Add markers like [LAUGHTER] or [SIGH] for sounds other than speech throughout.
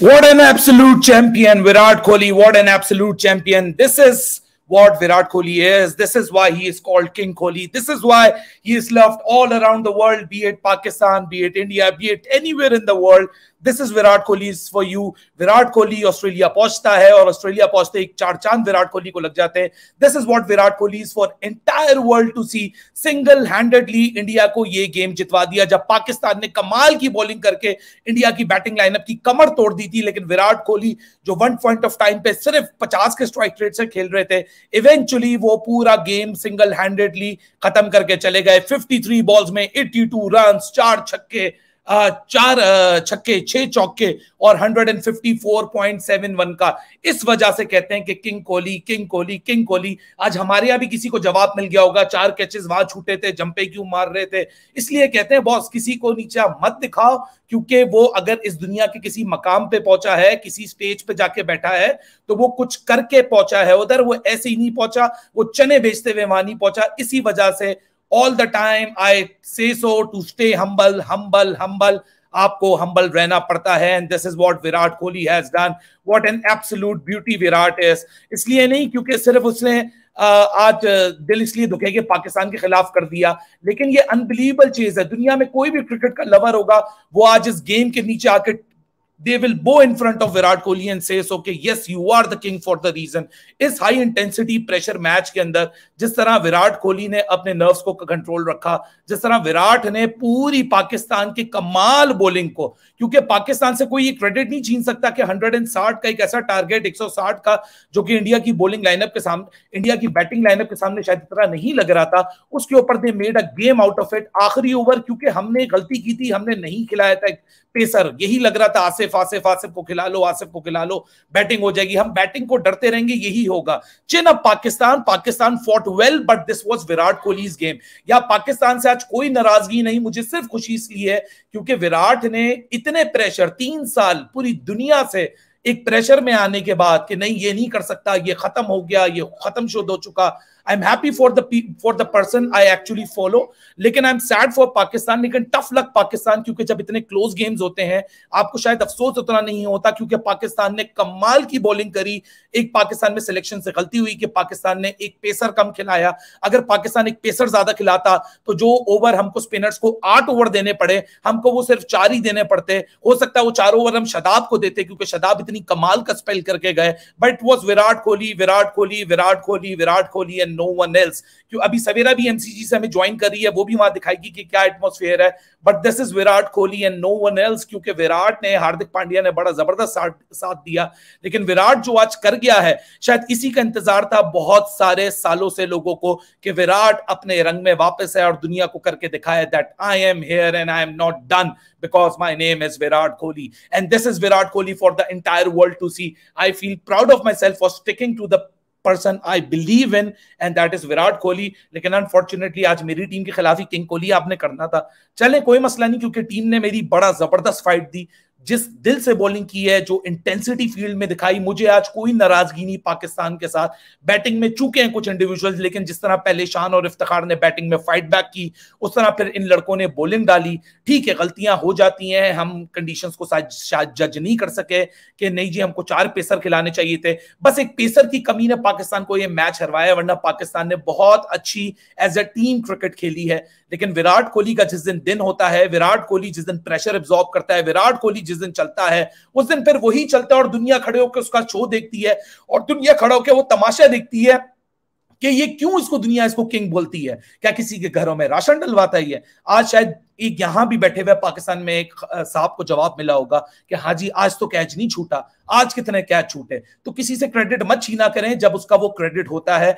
What an absolute champion, Virat Kohli. What an absolute champion. This is what Virat Kohli is. This is why he is called King Kohli. This is why he is loved all around the world, be it Pakistan, be it India, be it anywhere in the world. This is Virat Kohli is for you Virat Kohli Australia पहुंचता है और Australia पहुंचते एक चार चांद विराट कोहली को लग जाते हैं this is what Virat Kohli is for entire world to see single handedly India को ये गेम जितवा दिया जब पाकिस्तान ने कमाल की बॉलिंग करके इंडिया की बैटिंग लाइनअप की कमर तोड़ दी थी लेकिन विराट कोहली जो वन पॉइंट ऑफ टाइम पे सिर्फ पचास के स्ट्राइक रेट से खेल रहे थे इवेंचुअली वो पूरा गेम सिंगल हैंडेडली खत्म करके चले गए फिफ्टी थ्री बॉल्स में एट्टी टू रन चार छक्के चार छक्के छह चौके और 154.71 का इस वजह से कहते हैं कि king Kohli king Kohli king Kohli आज हमारे यहां भी किसी को जवाब मिल गया होगा चार कैचेस वहां छूटे थे जंपे क्यों मार रहे थे इसलिए कहते हैं बॉस किसी को नीचे मत दिखाओ क्योंकि वो अगर इस दुनिया के किसी मकाम पे पहुंचा है किसी स्टेज पे जाके बैठा है तो वो कुछ करके पहुंचा है उधर वो ऐसे ही नहीं पहुंचा वो चने बेचते हुए वहां नहीं पहुंचा इसी वजह से all the time I say so to stay humble humble humble आपको हम्बल रहना पड़ता है and this is what Virat Kohli has done what an absolute beauty Virat is इसलिए नहीं क्योंकि सिर्फ उसने आज दिल इसलिए दुखे के पाकिस्तान के खिलाफ कर दिया लेकिन ये अनबिलीवेबल चीज है दुनिया में कोई भी क्रिकेट का लवर होगा वो आज इस गेम के नीचे आके they will bow in front of Virat Kohli and says, okay, yes, you are the king for the reason. इस हाई इंटेंसिटी प्रेशर मैच के अंदर जिस तरह विराट कोहली ने अपने नर्व्स को कंट्रोल रखा जिस तरह विराट ने पूरी पाकिस्तान की कमाल बॉलिंग को क्योंकि पाकिस्तान से कोई ये क्रेडिट नहीं छीन सकता कि 160 का एक ऐसा टारगेट 160 का जो कि इंडिया की बॉलिंग लाइनअप के सामने इंडिया की बैटिंग लाइनअप के सामने शायद इतना नहीं लग रहा था उसके ऊपर they made a game out of it आखिरी ओवर क्योंकि हमने गलती की थी हमने नहीं खिलाया था पेसर यही लग रहा था आसिफ आसिफ आसिफ आसिफ को खिला लो आसिफ को खिला लो बैटिंग हो जाएगी हम बैटिंग को डरते रहेंगे यही होगा चिन अब Pakistan Pakistan fought well but this was Virat Kohli's game या पाकिस्तान से आज कोई नाराजगी नहीं मुझे सिर्फ खुशी इसलिए है क्योंकि विराट ने इतने प्रेशर तीन साल पूरी दुनिया से एक प्रेशर में आने के बाद कि नहीं ये नहीं कर सकता ये खत्म हो गया ये खत्म शुद्ध हो चुका I am happy for the for the person I actually follow लेकिन I am sad for Pakistan लेकिन टफ लक पाकिस्तान क्योंकि जब इतने क्लोज गेम्स होते हैं आपको शायद अफसोस उतना नहीं होता क्योंकि पाकिस्तान ने कमाल की बॉलिंग करी एक पाकिस्तान में सिलेक्शन से गलती हुई कि पाकिस्तान ने एक पेसर कम खिलाया अगर पाकिस्तान एक पेसर ज्यादा खिलाता तो जो ओवर हमको स्पिनर्स को आठ ओवर देने पड़े हमको वो सिर्फ चार ही देने पड़ते हो सकता है वो चार ओवर हम शदाब को देते क्योंकि शदाब इतनी कमाल का स्पेल करके गए but was Virat Kohli Virat Kohli Virat Kohli Virat Kohli and no one else क्यों अभी सवेरा भी एमसीजी से हमें ज्वाइन कर रही है वो भी वहां दिखाएगी कि क्या एटमोसफेयर है but this is Virat Kohli and no one else क्योंकि विराट ने हार्दिक पांड्या ने बड़ा जबरदस्त साथ साथ दिया लेकिन विराट जो आज कर गया है शायद इसी का इंतजार था बहुत सारे सालों से लोगों को कि विराट अपने रंग में वापस है और दुनिया को करके दिखाए that I am here and I am not done because my name is Virat Kohli and this is Virat Kohli for the entire world to see I feel proud of myself for sticking to the person I believe in and that is Virat Kohli लेकिन unfortunately आज मेरी team के खिलाफ ही king Kohli आपने करना था चले कोई मसला नहीं क्योंकि टीम ने मेरी बड़ा जबरदस्त फाइट दी जिस दिल से बॉलिंग की है जो इंटेंसिटी फील्ड में दिखाई मुझे आज कोई नाराजगी नहीं पाकिस्तान के साथ बैटिंग में चूके हैं कुछ इंडिविजुअल्स लेकिन जिस तरह पहले शान और इफ्तार ने बैटिंग में फाइट बैक की उस तरह फिर इन लड़कों ने बॉलिंग डाली ठीक है गलतियां हो जाती हैं हम कंडीशंस को शायद जज नहीं कर सके कि नहीं जी हमको चार पेसर खिलाने चाहिए थे बस एक पेसर की कमी ने पाकिस्तान को यह मैच हरवाया वरना पाकिस्तान ने बहुत अच्छी एज ए टीम क्रिकेट खेली है लेकिन विराट कोहली का जिस दिन दिन होता है विराट कोहली जिस दिन प्रेशर एब्जॉर्ब करता है विराट कोहली जिस जिस दिन चलता है उस दिन फिर वही चलता है और दुनिया खड़े होकर उसका शो देखती है और दुनिया खड़े होकर वो तमाशा देखती है कि ये क्यों इसको दुनिया इसको किंग बोलती है क्या किसी के घरों में राशन डलवाता ही है आज शायद एक यहां भी बैठे हुए पाकिस्तान में एक साहब को जवाब मिला होगा कि हाँ जी आज तो कैच नहीं छूटा आज कितने कैच छूटे तो किसी से क्रेडिट मत छीना करें जब उसका वो क्रेडिट होता है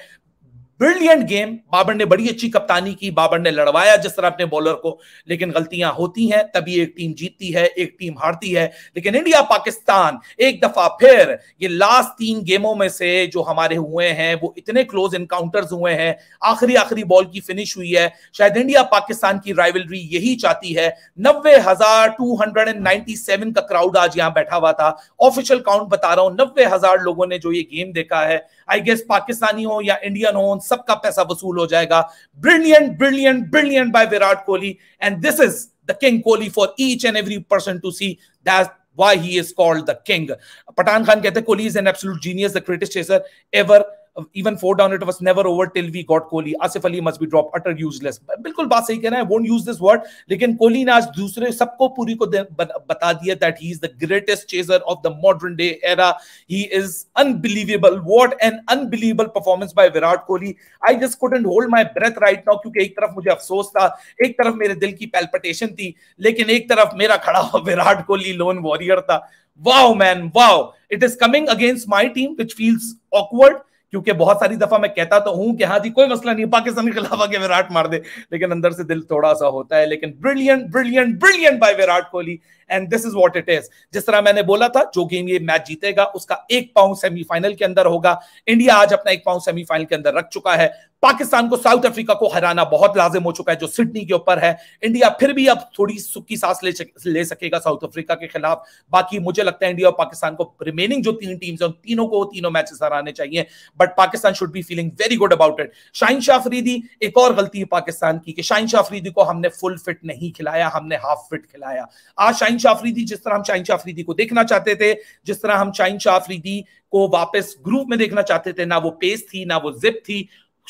ब्रिलियंट गेम बाबर ने बड़ी अच्छी कप्तानी की बाबर ने लड़वाया जिस तरह अपने बॉलर को लेकिन गलतियां होती हैं तभी एक टीम जीतती है एक टीम हारती है लेकिन इंडिया पाकिस्तान एक दफा फिर ये लास्ट तीन गेमों में से जो हमारे हुए हैं वो इतने क्लोज इनकाउंटर्स हुए हैं आखिरी आखिरी बॉल की फिनिश हुई है शायद इंडिया पाकिस्तान की राइवलरी यही चाहती है नब्बे हजार two hundred and ninety seven का क्राउड आज यहां बैठा हुआ था ऑफिशियल काउंट बता रहा हूं नब्बे हजार लोगों ने जो ये गेम देखा है आई गेस पाकिस्तानी हो या इंडियन हो उन सबका पैसा वसूल हो जाएगा brilliant brilliant brilliant by Virat Kohli and this is the king Kohli for each and every person to see that why he is called the king Pathan Khan कहते Kohli is an absolute genius the greatest chaser ever even four down it was never over till we got Kohli Asif Ali must be drop utter useless बिल्कुल बात सही कह रहे हैं won't use this word लेकिन कोहली ने आज दूसरे सबको पूरी को बता दिया that he is the greatest chaser of the modern day era he is unbelievable what an unbelievable performance by Virat Kohli I just couldn't hold my breath right now क्योंकि एक तरफ मुझे अफसोस था एक तरफ मेरे दिल की पैल्पिटेशन थी लेकिन एक तरफ मेरा खड़ा विराट कोहली लोन वॉरियर था wow man wow it is coming against my team which feels awkward क्योंकि बहुत सारी दफा मैं कहता तो हूं कि हाँ जी कोई मसला नहीं पाकिस्तान के खिलाफ आगे विराट मार दे लेकिन अंदर से दिल थोड़ा सा होता है लेकिन brilliant brilliant brilliant by Virat Kohli and this is what it is जिस तरह मैंने बोला था जो गेम ये मैच जीतेगा उसका एक पाउंड सेमीफाइनल के अंदर होगा इंडिया आज अपना एक पाउंड सेमीफाइनल के अंदर रख चुका है पाकिस्तान को साउथ अफ्रीका को हराना बहुत लाजिम हो चुका है जो सिडनी के ऊपर है इंडिया फिर भी अब थोड़ी सुखी सांस ले ले सकेगा साउथ अफ्रीका के खिलाफ बाकी मुझे लगता है इंडिया और पाकिस्तान को रिमेनिंग जो तीन टीम्स हैं तीनों को तीनों मैचेस हराने चाहिए but Pakistan should be feeling very good about it Shaheen Shah Afridi एक और गलती है पाकिस्तान की कि शाहिन शाह अफरीदी को हमने फुल फिट नहीं खिलाया हमने हाफ फिट खिलाया आज शाहिन शाह अफरीदी जिस तरह हम शाहिन शाह अफरीदी को देखना चाहते थे जिस तरह हम शाहिन शाह अफरीदी को वापस ग्रुप में देखना चाहते थे ना वो पेस थी ना वो जिप थी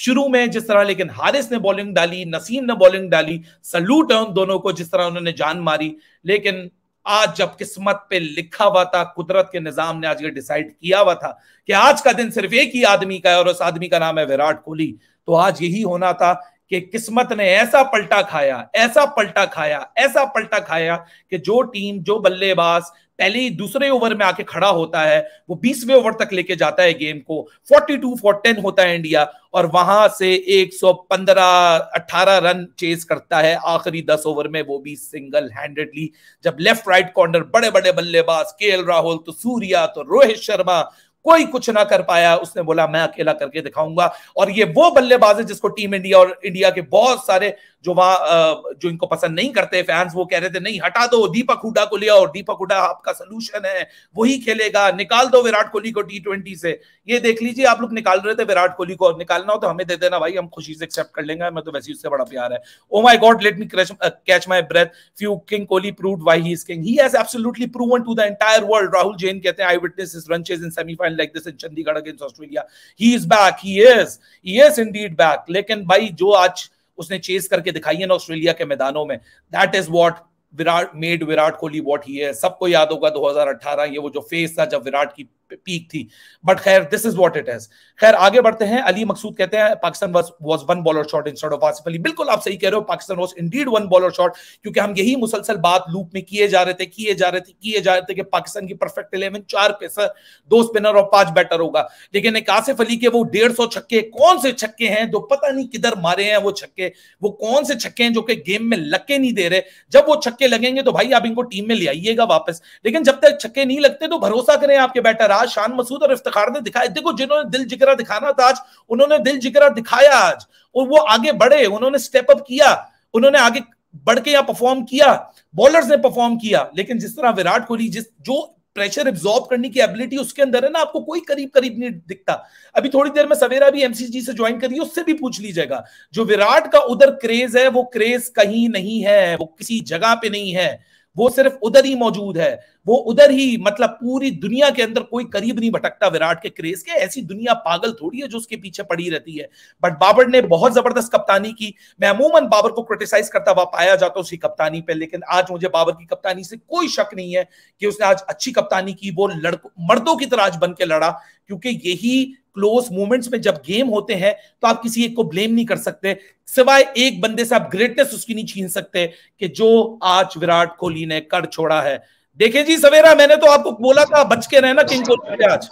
शुरू में जिस तरह लेकिन हारिस ने बॉलिंग डाली नसीम ने बॉलिंग डाली सलूट है उन दोनों को जिस तरह उन्होंने जान मारी लेकिन आज जब किस्मत पे लिखा हुआ था कुदरत के निजाम ने आज ये डिसाइड किया हुआ था कि आज का दिन सिर्फ एक ही आदमी का है और उस आदमी का नाम है विराट कोहली तो आज यही होना था कि किस्मत ने ऐसा पलटा खाया ऐसा पलटा खाया ऐसा पलटा खाया कि जो टीम जो बल्लेबाज पहले ही दूसरे ओवर में आके खड़ा होता है वो बीसवें ओवर तक लेके जाता है गेम को 42 फॉर 10 होता है इंडिया और वहां से 115 18 रन चेस करता है आखिरी 10 ओवर में वो भी सिंगल हैंडेडली जब लेफ्ट राइट कॉर्नर बड़े बड़े बल्लेबाज के राहुल तो सूर्या तो रोहित शर्मा कोई कुछ ना कर पाया उसने बोला मैं अकेला करके दिखाऊंगा और ये वो बल्लेबाज है जिसको टीम इंडिया और इंडिया के बहुत सारे जो वहां जो इनको पसंद नहीं करते फैंस वो कह रहे थे नहीं हटा दो दीपक हुडा को लिया और दीपक हुडा आपका सोल्यूशन है वही खेलेगा निकाल दो विराट कोहली को टी ट्वेंटी से ये देख लीजिए आप लोग निकाल रहे थे विराट कोहली को और निकालना हो तो हमें दे देना भाई हम खुशी से एक्सेप्ट कर लेंगे मैं तो वैसे उससे बड़ा प्यार है oh my god let me catch my breath phew king Kohli prove why he is king he has absolutely proven to the entire world Rahul Jain कहते हैं I witness his run chases in semifinal like this in Chandigarh against Australia he is back he is he is indeed back लेकिन भाई जो आज उसने chess करके दिखाई है ना ऑस्ट्रेलिया के मैदानों में that is what Virat made Virat Kohli what he है सबको याद होगा 2018 ये वो जो फेस था जब विराट की पीक थी बट खैर this is what it is खैर आगे बढ़ते हैं अली मकसूद कहते हैं Pakistan was one bowler short instead of Asif Ali बिल्कुल आप सही कह रहे हो Pakistan was indeed one bowler short क्योंकि हम यही मुसलसल बात लूप में किए जा रहे थे किए जा रहे थे किए जा रहे थे कि पाकिस्तान की परफेक्ट इलेवन चार पे सर दो स्पिनर और पांच बैटर होगा लेकिन एक आसिफ अली के वो डेढ़ सौ छक्के कौन से छक्के हैं जो पता नहीं किधर मारे हैं वो छक्के वो कौन से छक्के हैं जो कि गेम में लक्के नहीं दे रहे जब वो छक्के लगेंगे तो भाई आप इनको टीम में ले आइएगा वापस लेकिन जब तक छक्के नहीं लगते तो भरोसा करें आपके बैटर आज शान मसूद और इफ्तार ने दिखाया देखो जिन्होंने दिल जिगरा दिखाना था आज उन्होंने दिल जिगरा दिखाया आज और वो आगे बढ़े उन्होंने स्टेप अप किया उन्होंने आगे बढ़ के यहाँ परफॉर्म किया बॉलर्स ने परफॉर्म किया लेकिन जिस तरह विराट कोहली जिस जो प्रेशर एब्जॉर्ब करने की एबिलिटी उसके अंदर है ना आपको कोई करीब करीब नहीं दिखता अभी थोड़ी देर में सवेरा भी एमसीजी से ज्वाइन करिए उससे भी पूछ लीजिएगा जो विराट का उधर क्रेज है वो क्रेज कहीं नहीं है वो किसी जगह पे नहीं है वो सिर्फ उधर ही मौजूद है वो उधर ही मतलब पूरी दुनिया के अंदर कोई करीब नहीं भटकता विराट के क्रेज के ऐसी दुनिया पागल थोड़ी है जो उसके पीछे पड़ी रहती है बट बाबर ने बहुत जबरदस्त कप्तानी की मैं अमूमन बाबर को क्रिटिसाइज करता हुआ पाया जाता उसकी कप्तानी पर लेकिन आज मुझे बाबर की कप्तानी से कोई शक नहीं है कि उसने आज अच्छी कप्तानी की वो लड़को मर्दों की तरह आज बन के लड़ा क्योंकि यही क्लोज मोमेंट्स में जब गेम होते हैं तो आप किसी एक को ब्लेम नहीं कर सकते सिवाय एक बंदे से आप ग्रेटनेस उसकी नहीं छीन सकते कि जो आज विराट कोहली ने कर छोड़ा है देखे जी सवेरा मैंने तो आपको बोला था बच के रहना किंग कोहली आज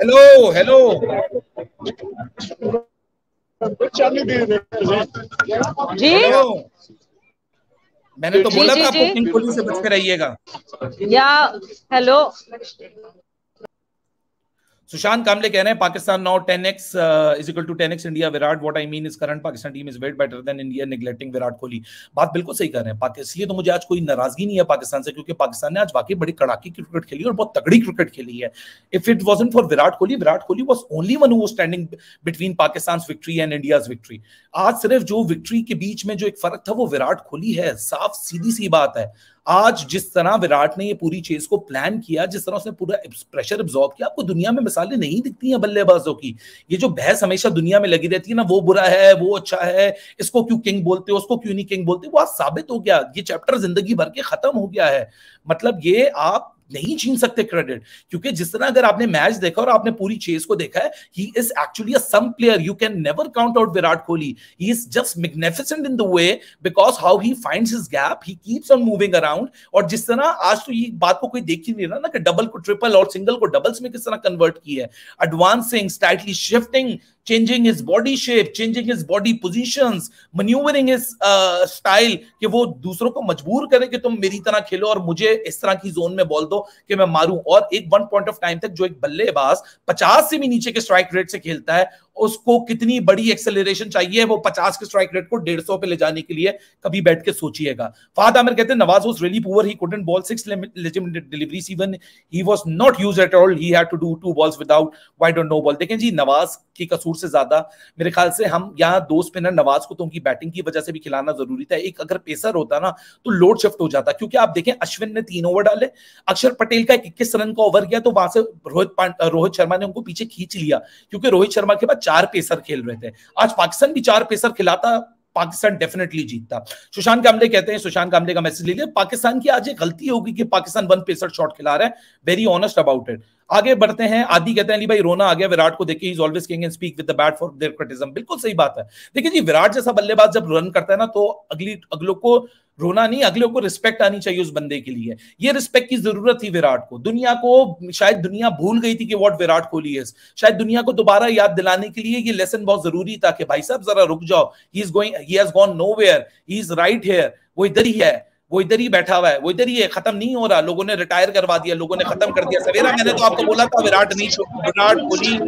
हेलो हेलो जी मैंने तो बोला था कुकिंग पुलिस से बच के रहिएगा या हेलो सुशांत कामले कह रहे हैं Pakistan now X is equal to ten X India Virat what I mean is current Pakistan team is way better than India neglecting Virat Kohli बात बिल्कुल सही कर रहे हैं इसलिए तो मुझे आज कोई नाराजगी नहीं है पाकिस्तान से क्योंकि पाकिस्तान ने आज बाकी बड़ी कड़ाकी क्रिकेट खेली और बहुत तगड़ी क्रिकेट खेली है if it was for Virat Kohli Virat Kohli was only one वो standing between Pakistan victory and India's victory आज सिर्फ जो विक्ट्री के बीच में जो एक फर्क था वो विराट कोहली है साफ सीधी सी बात है आज जिस तरह विराट ने ये पूरी चीज को प्लान किया जिस तरह उसने पूरा प्रेशर एब्जॉर्ब किया आपको दुनिया में मिसालें नहीं दिखती हैं बल्लेबाजों की ये जो बहस हमेशा दुनिया में लगी रहती है ना वो बुरा है वो अच्छा है इसको क्यों किंग बोलते हो उसको क्यों नहीं किंग बोलते वो आज साबित हो गया ये चैप्टर जिंदगी भर के खत्म हो गया है मतलब ये आप नहीं छीन सकते क्रेडिट क्योंकि जिस तरह अगर आपने मैच देखा और आपने पूरी चेस को देखा है he is actually awesome player you can never count out Virat Kohli he is just magnificent in the way because how he finds his gap he keeps on moving around और जिस तरह आज तो ये बात को कोई देख ही नहीं रहा ना कि डबल को ट्रिपल और सिंगल को डबल्स में किस तरह कन्वर्ट किया है advancing slightly shifting changing his body shape changing his body position maneuvering his style कि वो दूसरों को मजबूर करे कि तुम मेरी तरह खेलो और मुझे इस तरह की जोन में बॉल दो कि मैं मारूं और एक वन पॉइंट ऑफ टाइम तक जो एक बल्लेबाज पचास से भी नीचे के स्ट्राइक रेट से खेलता है उसको कितनी बड़ी एक्सेलरेशन चाहिए वो पचास के स्ट्राइक रेट को डेढ़ सौ पे ले जाने के लिए कभी बैठ के सोचिएगा फाद आमिर कहते हैं Nawaz was really poor he couldn't bowl six legitimate deliveries even he was not use at all he had to do two balls without wide और नो बॉल देखें जी नवाज के कसूर से ज्यादा मेरे ख्याल से हम यहाँ दो स्पिनर नवाज को तो उनकी बैटिंग की वजह से भी खिलाना जरूरी था एक अगर पेसर होता ना तो लोड शिफ्ट हो जाता क्योंकि आप देखें अश्विन ने तीन ओवर डाले अक्षर पटेल का इक्कीस रन का ओवर गया तो वहां से रोहित रोहित शर्मा ने उनको पीछे खींच लिया क्योंकि रोहित शर्मा के बाद चार पेसर खेल रहे थे आज पाकिस्तान भी चार पेसर खिलाता पाकिस्तान डेफिनेटली जीतता सुशांत कामले कहते हैं सुशांत कामले का मैसेज ले लिया पाकिस्तान की आज एक गलती होगी कि पाकिस्तान वन पेसर शॉट खिला रहा है वेरी ऑनेस्ट अबाउट इट आगे बढ़ते हैं आदि कहते हैं भाई रोना आ गया विराट को देखिए is always king and speak with the bat for their criticism बिल्कुल सही बात है देखिए जी विराट जैसा बल्लेबाज जब रन करता है ना तो अगली अगलों को रोना नहीं अगले को रिस्पेक्ट आनी चाहिए उस बंदे के लिए ये रिस्पेक्ट की जरूरत थी विराट को दुनिया को शायद दुनिया भूल गई थी कि वॉट विराट कोहली है शायद दुनिया को दोबारा याद दिलाने के लिए ये लेसन बहुत जरूरी था कि भाई साहब जरा रुक जाओ he is going he has gone nowhere he is right here वो इधर ही है वो इधर ही बैठा हुआ है वो इधर ही है खत्म नहीं हो रहा लोगों ने रिटायर करवा दिया लोगों ने खत्म कर दिया सवेरा मैंने तो आपको बोला था विराट नहीं विराट कोहली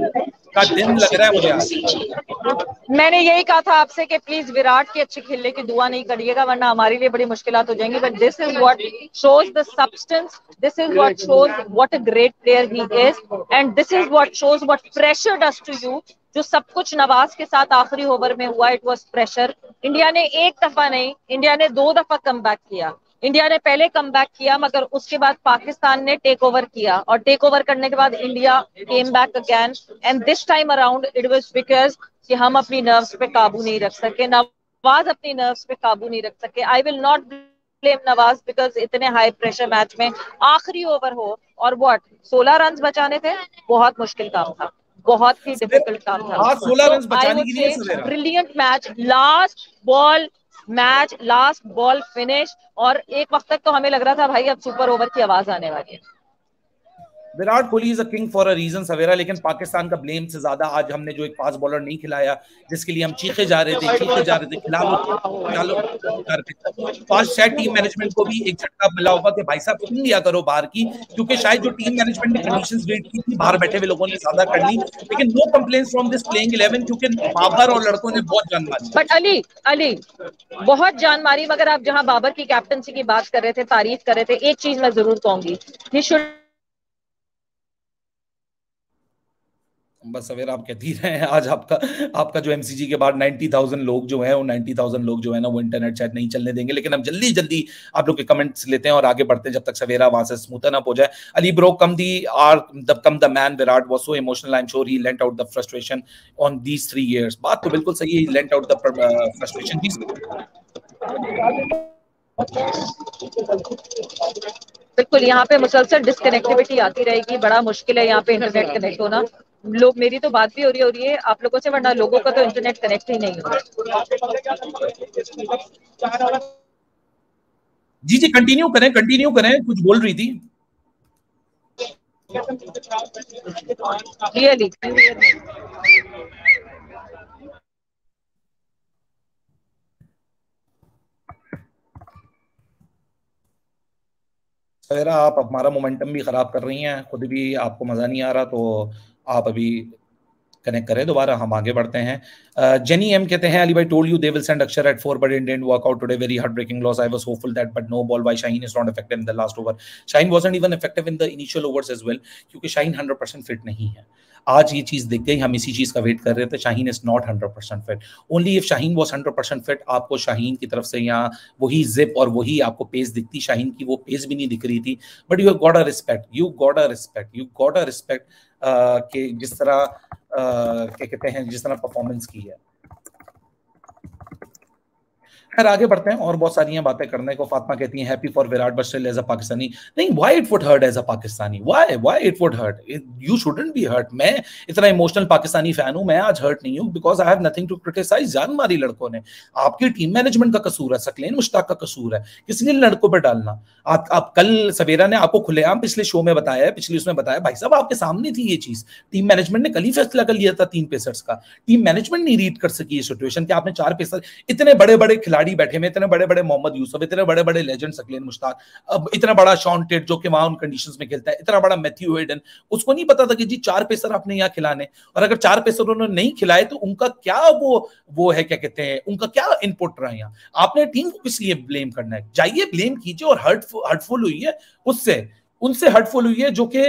का दिन लग रहा है मुझे आज मैंने यही कहा था आपसे कि प्लीज विराट के अच्छे खेलने की दुआ नहीं करिएगा वरना हमारे लिए बड़ी मुश्किल हो जाएंगी but this is what shows the substance this is what shows what a great player he is and this is what shows what pressure does to you जो सब कुछ नवाज के साथ आखिरी ओवर में हुआ इट वॉज प्रेशर इंडिया ने एक दफा नहीं इंडिया ने दो दफा कम बैक किया इंडिया ने पहले कम किया मगर उसके बाद पाकिस्तान ने टेक ओवर किया और टेक ओवर करने के बाद India came back again and this time around it was because कि हम अपनी नर्व्स पे काबू नहीं रख सके नवाज अपनी नर्व्स पे काबू नहीं रख सके I will not blame Nawaz because इतने हाई प्रेशर मैच में आखिरी ओवर हो और वॉट सोलह रन बचाने थे बहुत मुश्किल काम था बहुत ही डिफिकल्ट काम था brilliant match last ball match last ball finish और एक वक्त तक तो हमें लग रहा था भाई अब सुपर ओवर की आवाज आने वाली है Virat Kohli is a king for a reason Savera लेकिन पाकिस्तान का ब्लेम से ज्यादा आज हमने जो एक फास्ट बॉलर नहीं खिलाया जिसके लिए हम चीखे जा रहे थे चीखे जा रहे थे खिलाफ शायद टीम मैनेजमेंट को भी एक झटका मिला होगा कि भाई साहब सुन लिया करो बाहर की क्योंकि शायद जो टीम मैनेजमेंट ने कंडीशन वेट की थी बाहर बैठे हुए लोगों ने ज्यादा कर ली लेकिन no complain from this playing eleven क्योंकि बाबर और लड़कों ने बहुत जान मारी बट अली अली बहुत जान मारी मगर आप जहाँ बाबर की कैप्टनसी की बात कर रहे थे तारीफ कर रहे थे एक चीज मैं जरूर कहूंगी बस सवेरा आप कहती [LAUGHS] रहे हैं आज आपका आपका जो एमसीजी के बाद 90,000 लोग जो है वो 90,000 लोग जो है ना वो इंटरनेट चैट नहीं चलने देंगे लेकिन हम जल्दी जल्दी आप लोग के कमेंट्स लेते हैं और आगे बढ़ते हैं जब तक सवेरा वहां से स्मूथन अप हो जाए Ali bro come the hour come the man Virat was so emotional I am sure he lent out the frustration on these three years बात तो बिल्कुल सही है लेंट आउट द फ्रस्ट्रेशन बिल्कुल यहाँ पे मुसलसल डिस्कनेक्टिविटी आती रहेगी बड़ा मुश्किल है यहाँ पे इंटरनेट कनेक्ट होना लोग मेरी तो बात भी हो रही हो रही है आप लोगों से वरना लोगों का तो इंटरनेट कनेक्ट ही नहीं हो जी जी कंटिन्यू करें कंटिन्यू करें कुछ बोल रही थी क्लियरली आप हमारा मोमेंटम भी खराब कर रही हैं खुद भी आपको मजा नहीं आ रहा तो आप अभी कनेक्ट करें दोबारा हम आगे बढ़ते हैं जेनी एम कहते हैं अली भाई told you they will send Axar at four but didn't work out today very heartbreaking loss I was hopeful that but no ball by Shaheen is not effective in the last over Shaheen wasn't even effective in the initial overs as well क्योंकि Shaheen 100% fit नहीं है आज ये चीज दिख गई हम इसी चीज का वेट कर रहे थे तो Shaheen is not hundred percent fit only if Shaheen was hundred percent fit आपको शाहीन की तरफ से यहाँ वही जिप और वही आपको पेज दिखती शाहीन की वो पेज भी नहीं दिख रही थी but you got a respect you got a respect you got a respect के जिस तरह uh, क्या कहते हैं जिस तरह परफॉर्मेंस की है खैर आगे बढ़ते हैं और बहुत सारी बातें करने को फातमा कहती है happy for Virat but still as a Pakistani नहीं why it would hurt as a Pakistani why why it would hurt you shouldn't be hurt मैं इतना इमोशनल पाकिस्तानी फैन हूं मैं आज हर्ट नहीं हूं because I have nothing to criticise जान मारी लड़कों ने आपकी टीम मैनेजमेंट का कसूर है सकलेन मुश्ताक का कसूर है किसी ने लड़कों पर डालना आप आप कल सवेरा ने आपको खुलेआम पिछले शो में बताया पिछले उसमें बताया भाई साहब आपके सामने थी ये चीज टीम मैनेजमेंट ने कल ही फैसला कर लिया था तीन पेसर्स का टीम मैनेजमेंट नहीं रीड कर सकी ये सिचुएशन कि आपने चार पेसर इतने बड़े बड़े खिलाड़ी खिलाड़ी बैठे हुए इतने बड़े बड़े मोहम्मद यूसुफ इतने बड़े बड़े लेजेंड सकलेन मुश्ताक अब इतना बड़ा शॉन टेट जो कि वहां उन कंडीशन में खेलता है इतना बड़ा मैथ्यू हेडन उसको नहीं पता था कि जी चार पेसर आपने यहाँ खिलाने और अगर चार पेसर उन्होंने नहीं खिलाए तो उनका क्या वो वो है क्या कहते हैं उनका क्या इनपुट रहा यहाँ आपने टीम को किस लिए ब्लेम करना है जाइए ब्लेम कीजिए और हर्टफुल हर्टफुल हुई है उससे उनसे हर्टफुल हुई है जो कि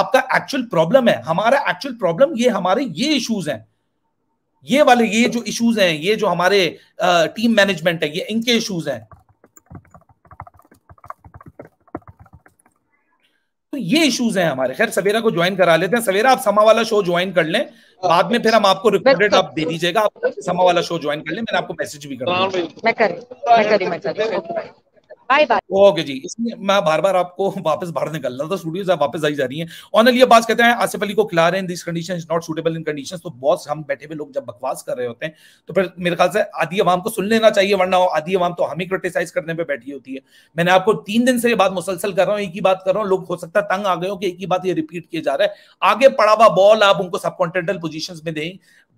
आपका एक्चुअल प्रॉब्लम है हमारा एक्चुअल प्रॉब्लम ये हमारे ये इश्यूज हैं ये वाले ये जो इश्यूज हैं ये जो हमारे टीम मैनेजमेंट है ये इनके इश्यूज हैं तो ये इश्यूज हैं हमारे खैर सवेरा को ज्वाइन करा लेते हैं सवेरा आप समा वाला शो ज्वाइन कर लें बाद में फिर हम आपको रिकॉर्डेड आप दे दीजिएगा आप समा वाला शो ज्वाइन कर लें मैंने आपको मैसेज भी कर मैं करी मैं करी मैं ओके जी इसमें मैं बार बार आपको वापस बाहर था स्टूडियो से वापस आई जा रही है कहते हैं आसिफ अली को खिला रहे हैं this condition is not in condition तो हम बैठे हुए लोग जब बकवास कर रहे होते हैं तो फिर मेरे ख्याल से आधी आवाम को सुन लेना चाहिए वरना आधी आवाम तो हम ही क्रिटिसाइज करने पर बैठी होती है मैंने आपको तीन दिन से ये बात मुसलसल कर रहा हूँ एक ही बात कर रहा हूँ लोग हो सकता है तंग आ गए हो कि एक ही बात ये रिपीट किया जा रहा है आगे पड़ा हुआ बॉल आप उनको सब कॉन्टिनेंटल पोजिशन में दें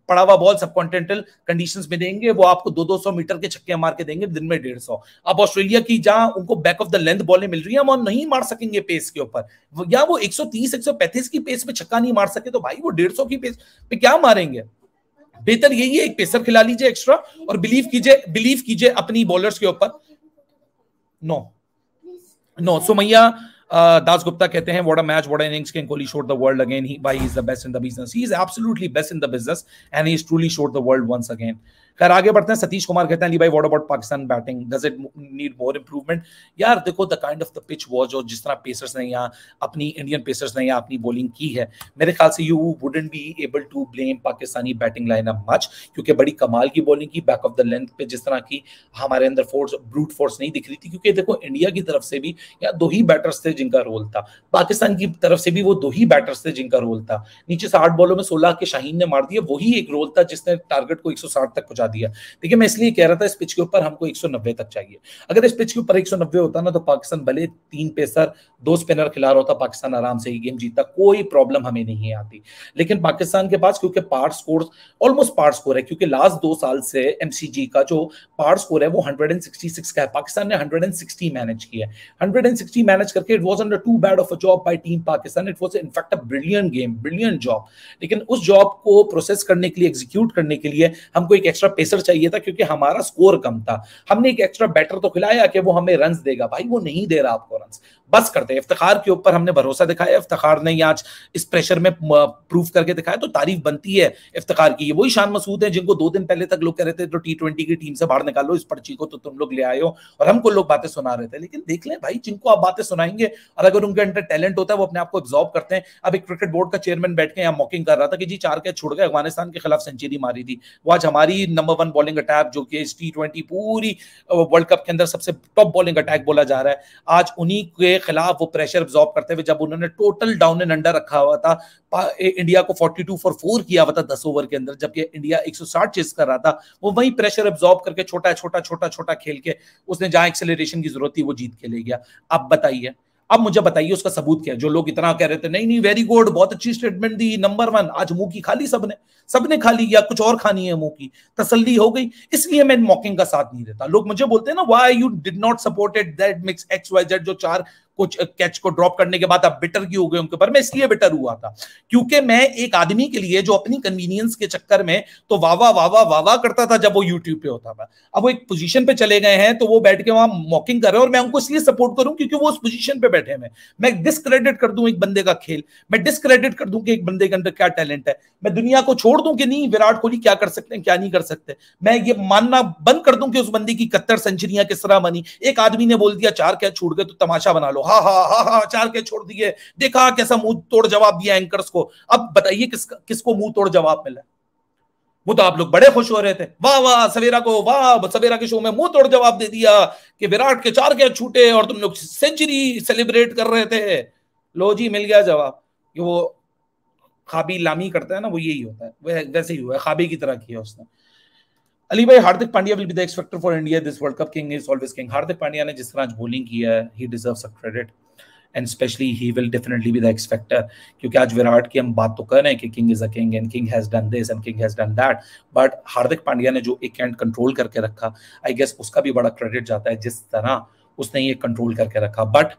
पड़ा हुआ बॉल सब कॉन्टिनेंटल कंडीशन में देंगे वो आपको दो दो सौ मीटर के छक्के मार के देंगे दिन में डेढ़ सौ अब ऑस्ट्रेलिया की जहां उनको बैक ऑफ द लेंथ बॉलें मिल रही है हम नहीं मार सकेंगे पेस के ऊपर या वो 130 135 की पेस पे छक्का नहीं मार सके तो भाई वो डेढ़ सौ की पेस पे क्या मारेंगे बेहतर यही है एक पेसर खिला लीजिए एक्स्ट्रा और बिलीव कीजिए बिलीव कीजिए अपनी बॉलर्स के ऊपर no no Sumaiya Uh, Das Gupta कहते हैं what a match what innings can Kohli showed the world again he by is the best in the business he is absolutely best in the business and he is truly showed the world once again खैर आगे बढ़ते हैं सतीश कुमार कहते हैं भाई what about Pakistan batting does it need more improvement यार देखो the kind of the pitch was और जिस तरह पेसर्स ने यहाँ अपनी इंडियन पेसर्स ने यहाँ अपनी बॉलिंग की है मेरे ख्याल से you wouldn't be able to blame Pakistani batting line up much क्योंकि बड़ी कमाल की बॉलिंग की बैक ऑफ द लेंथ पे जिस तरह की हमारे अंदर फोर्स ब्रूट फोर्स नहीं दिख रही थी क्योंकि देखो इंडिया की तरफ से भी या दो ही बैटर्स थे जिनका रोल था पाकिस्तान की तरफ से भी वो दो ही बैटर्स थे जिनका रोल था नीचे से आठ बॉलों में सोलह के शाहीन ने मार दिया वही एक रोल था जिसने टारगेट को एक तक पहुंचा पहुंचा दिया देखिए मैं इसलिए कह रहा था इस पिच के ऊपर हमको एक तक चाहिए अगर इस पिच के ऊपर एक होता ना तो पाकिस्तान भले तीन पेसर दो स्पिनर खिला रहा होता पाकिस्तान आराम से ही गेम जीतता कोई प्रॉब्लम हमें नहीं आती लेकिन पाकिस्तान के पास क्योंकि par score almost par score है क्योंकि लास्ट दो साल से एमसीजी का जो पार्ट स्कोर है वो हंड्रेड का है पाकिस्तान ने हंड्रेड मैनेज किया है 160 मैनेज करके it was under too bad of a job by team Pakistan it was in fact a brilliant game brilliant job लेकिन उस जॉब को प्रोसेस करने के लिए एग्जीक्यूट करने के लिए हमको एक एक्स्ट्रा पेसर चाहिए था क्योंकि हमारा स्कोर कम था हमने एक एक्स्ट्रा बैटर तो खिलाया कि वो हमें रन देगा भाई वो नहीं दे रहा आपको रन बस करते हैं इफ्तार के ऊपर हमने भरोसा दिखाया इफ्तार ने आज इस प्रेशर में प्रूफ करके दिखाया तो तारीफ बनती है इफ्तार की ये वही शान मसूद है जिनको दो दिन पहले तक लोग कह रहे थे तो टी ट्वेंटी की टीम से बाहर निकालो इस पर्ची को तो तुम लोग ले आए हो और हमको लोग बातें सुना रहे थे लेकिन देख लें भाई जिनको आप बातें सुनाएंगे और अगर उनके अंदर टैलेंट होता है वो अपने आप को एब्जॉर्व करते हैं अब एक क्रिकेट बोर्ड का चेयरमैन बैठ के यहाँ मॉकिंग कर रहा था कि जी चार कैच छोड़ गए अफगानिस्तान के खिलाफ सेंचुरी मारी थी वो आज हमारी नंबर वन बॉलिंग अटैक जो कि टी ट्वेंटी पूरी वर्ल्ड कप के अंदर सबसे टॉप बॉलिंग अटैक बोला जा रहा है आज उन्हीं के खिलाफ वो प्रेशर ऑब्जॉर्व करते हुए जब उन्होंने टोटल डाउन एंड अंडर रखा हुआ था इंडिया को 42 फॉर फोर किया हुआ था दस ओवर के अंदर जबकि इंडिया 160 चेस कर रहा था वो वही प्रेशर ऑब्जॉर्व करके छोटा छोटा छोटा छोटा खेल के उसने जहां एक्सेलरेशन की जरूरत थी वो जीत के ले गया अब बताइए अब मुझे बताइए उसका सबूत क्या है जो लोग इतना कह रहे थे नहीं नहीं वेरी गुड बहुत अच्छी स्टेटमेंट दी नंबर वन आज मुंह की खाली सबने सबने खाली या कुछ और खानी है मुंह की तसल्ली हो गई इसलिए मैं मॉकिंग का साथ नहीं देता लोग मुझे बोलते हैं ना why you did not supported that mix X Y Z जो चार कुछ कैच को ड्रॉप करने के बाद आप बिटर क्यों हो गए उनके ऊपर मैं इसलिए बिटर हुआ था क्योंकि मैं एक आदमी के लिए जो अपनी कन्वीनियंस के चक्कर में तो वावा वावा वावा करता था जब वो यूट्यूब पे होता था अब वो एक पोजीशन पे चले गए हैं तो वो बैठ के वहां मॉकिंग कर रहे हैं और मैं उनको इसलिए सपोर्ट करूं क्योंकि वो उस पोजिशन पे बैठे हैं मैं डिस्क्रेडिट कर दूं एक बंदे का खेल मैं डिस्क्रेडिट कर दूं कि एक बंदे के अंदर क्या टैलेंट है मैं दुनिया को छोड़ दूं कि नहीं विराट कोहली क्या कर सकते हैं क्या नहीं कर सकते मैं ये मानना बंद कर दूं कि उस बंदे की इकहत्तर सेंचुरियां किस तरह बनी एक आदमी ने बोल दिया चार कैच छूट गए तो तमाशा बना लो हा हा हा हा चार के छोड़ दिए देखा कैसा मुंह तोड़ जवाब दिया एंकर्स को अब बताइए किस किसको मुंह तोड़ जवाब मिला वो तो आप लोग बड़े खुश हो रहे थे वाह वाह सवेरा को वाह सवेरा के शो में मुंह तोड़ जवाब दे दिया कि विराट के चार के छूटे और तुम लोग सेंचुरी सेलिब्रेट कर रहे थे लो जी मिल गया जवाब वो खाबी लामी करता है ना वो यही होता है वैसे ही हुआ है खाबी की तरह किया उसने अली भाई Hardik Pandya will be the X factor for India this world cup king is always king Hardik Pandya ने जिस तरह आज बोलिंग की है he deserves a credit and specially he will definitely be the X factor क्योंकि आज विराट की हम बात तो कर रहे हैं कि king is a king and king has done this and king has done that but Hardik Pandya ने जो एक एंड कंट्रोल करके रखा आई गेस उसका भी बड़ा क्रेडिट जाता है जिस तरह उसने ये कंट्रोल करके रखा but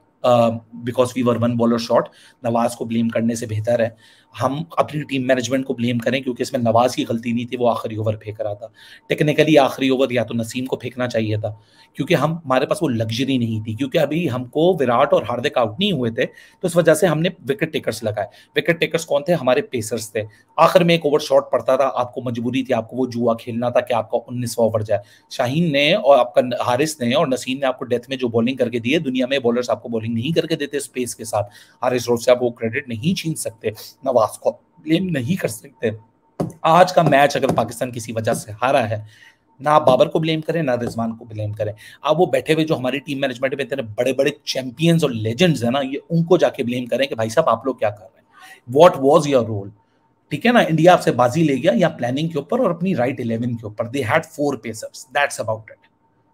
because we were one bowler short Nawaz को ब्लेम करने से बेहतर है हम अपनी टीम मैनेजमेंट को ब्लेम करें क्योंकि इसमें नवाज की गलती नहीं थी वो आखिरी ओवर फेंक रहा था टेक्निकली आखिरी ओवर या तो नसीम को फेंकना चाहिए था क्योंकि हम हमारे पास वो लग्जरी नहीं थी क्योंकि अभी हमको विराट और हार्दिक आउट नहीं हुए थे तो इस वजह से हमने विकेट टेकर्स लगाए विकेट टेकर्स कौन थे हमारे पेसर्स थे आखिर में एक ओवर शॉट पड़ता था आपको मजबूरी थी आपको वो जुआ खेलना था कि आपका उन्नीसवा ओवर जाए शाहीन ने और आपका हारिस ने और नसीम ने आपको डेथ में जो बॉलिंग करके दिए दुनिया में बॉलर्स आपको बॉलिंग नहीं करके देते स्पेस के साथ हारिस रोड से आप वो क्रेडिट नहीं छीन सकते नवाज पास को ब्लेम नहीं कर सकते आज का मैच अगर पाकिस्तान किसी वजह से हारा है ना बाबर को ब्लेम करें ना रिजवान को ब्लेम करें अब वो बैठे हुए जो हमारी टीम मैनेजमेंट में इतने बड़े बड़े चैंपियंस और लेजेंड्स हैं ना ये उनको जाके ब्लेम करें कि भाई साहब आप लोग क्या कर रहे हैं वॉट वॉज योर रोल ठीक है ना इंडिया आपसे बाजी ले गया या प्लानिंग के ऊपर और अपनी राइट इलेवन के ऊपर they had four pacers that's about it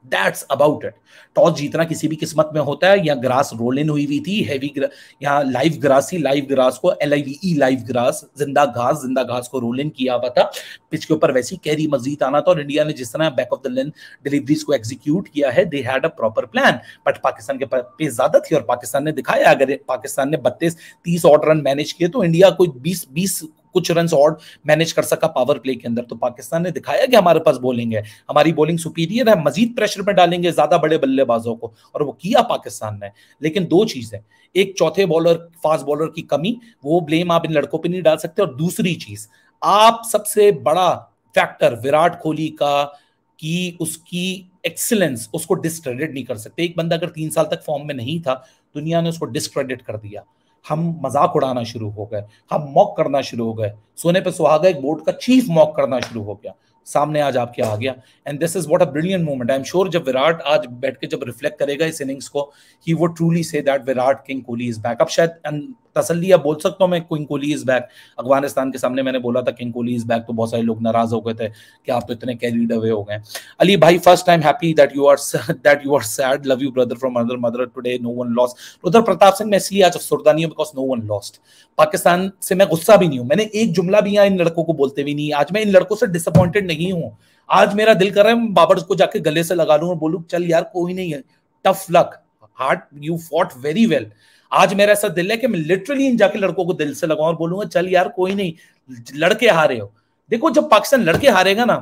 that's about it toss जीतना किसी भी किस्मत में होता है या ग्रास रोल इन हुई हुई थी हैवी ग्र... या लाइव ग्रास ही लाइव ग्रास को L I E live grass जिंदा घास जिंदा घास को रोल इन किया हुआ था पिच के ऊपर वैसी कैरी मजीद आना था और इंडिया ने जिस तरह back of the length deliveries को एग्जीक्यूट किया है they had a proper plan but Pakistan के पे ज्यादा थी और पाकिस्तान ने दिखाया अगर पाकिस्तान ने बत्तीस तीस ऑट रन मैनेज किए तो इंडिया कोई बीस बीस कुछ रन और मैनेज कर सका पावर प्ले के अंदर तो पाकिस्तान ने दिखाया कि हमारे पास बॉलिंग है हमारी बॉलिंग सुपीरियर है मजीद प्रेशर में डालेंगे ज्यादा बड़े बल्लेबाजों को और वो किया पाकिस्तान ने लेकिन दो चीज है एक चौथे बॉलर फास्ट बॉलर की कमी वो ब्लेम आप इन लड़कों पर नहीं डाल सकते और दूसरी चीज आप सबसे बड़ा फैक्टर विराट कोहली का कि उसकी एक्सेलेंस उसको डिस्क्रेडिट नहीं कर सकते एक बंदा अगर तीन साल तक फॉर्म में नहीं था दुनिया ने उसको डिस्क्रेडिट कर दिया हम मजाक उड़ाना शुरू हो गए हम मॉक करना शुरू हो गए सोने पे सुहागा एक बोर्ड का चीफ मॉक करना शुरू हो गया सामने आज आपके आ गया and this is what a brilliant moment I am sure जब विराट आज बैठ के जब रिफ्लेक्ट करेगा इस इनिंग्स को ही वो truly say that Virat king Kohli is back up शायद एंड तसलिया बोल सकता हूँ मैं king Kohli is back Afghanistan के सामने मैंने बोला था किंग कोहली इज बैक तो बहुत सारे लोग नाराज हो गए थे कि आप तो इतने कैरीड अवे हो गए अली भाई first time happy that you are that you are sad love you brother from other mother today no one lost Rudra Pratap Singh मैं इसलिए आज अफसरदानी हूँ because no one lost Pakistan से मैं गुस्सा भी नहीं हूँ मैंने एक जुमला भी यहाँ इन लड़कों को बोलते भी नहीं आज मैं इन लड़कों से डिसअपॉइंटेड नहीं हूँ आज मेरा दिल कर रहा है बाबर को जाके गले से लगा लूँ और बोलू चल यार कोई नहीं है tough luck heart you fought very well आज मेरा ऐसा दिल है कि मैं लिटरली इन जाके लड़कों को दिल से लगाऊं और बोलूंगा चल यार कोई नहीं लड़के हारे हो देखो जब पाकिस्तान लड़के हारेगा ना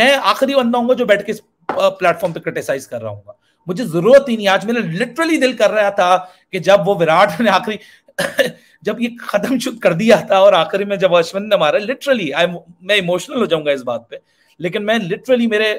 मैं आखिरी बंदा हूंगा जो बैठ के प्लेटफॉर्म पे क्रिटिसाइज कर रहा हूँ मुझे जरूरत ही नहीं आज मेरा लिटरली दिल कर रहा था कि जब वो विराट ने आखिरी [COUGHS] जब ये खत्म शुद्ध कर दिया था और आखिरी में जब अश्विन ने मारा लिटरली आई मैं इमोशनल हो जाऊंगा इस बात पे लेकिन मैं लिटरली मेरे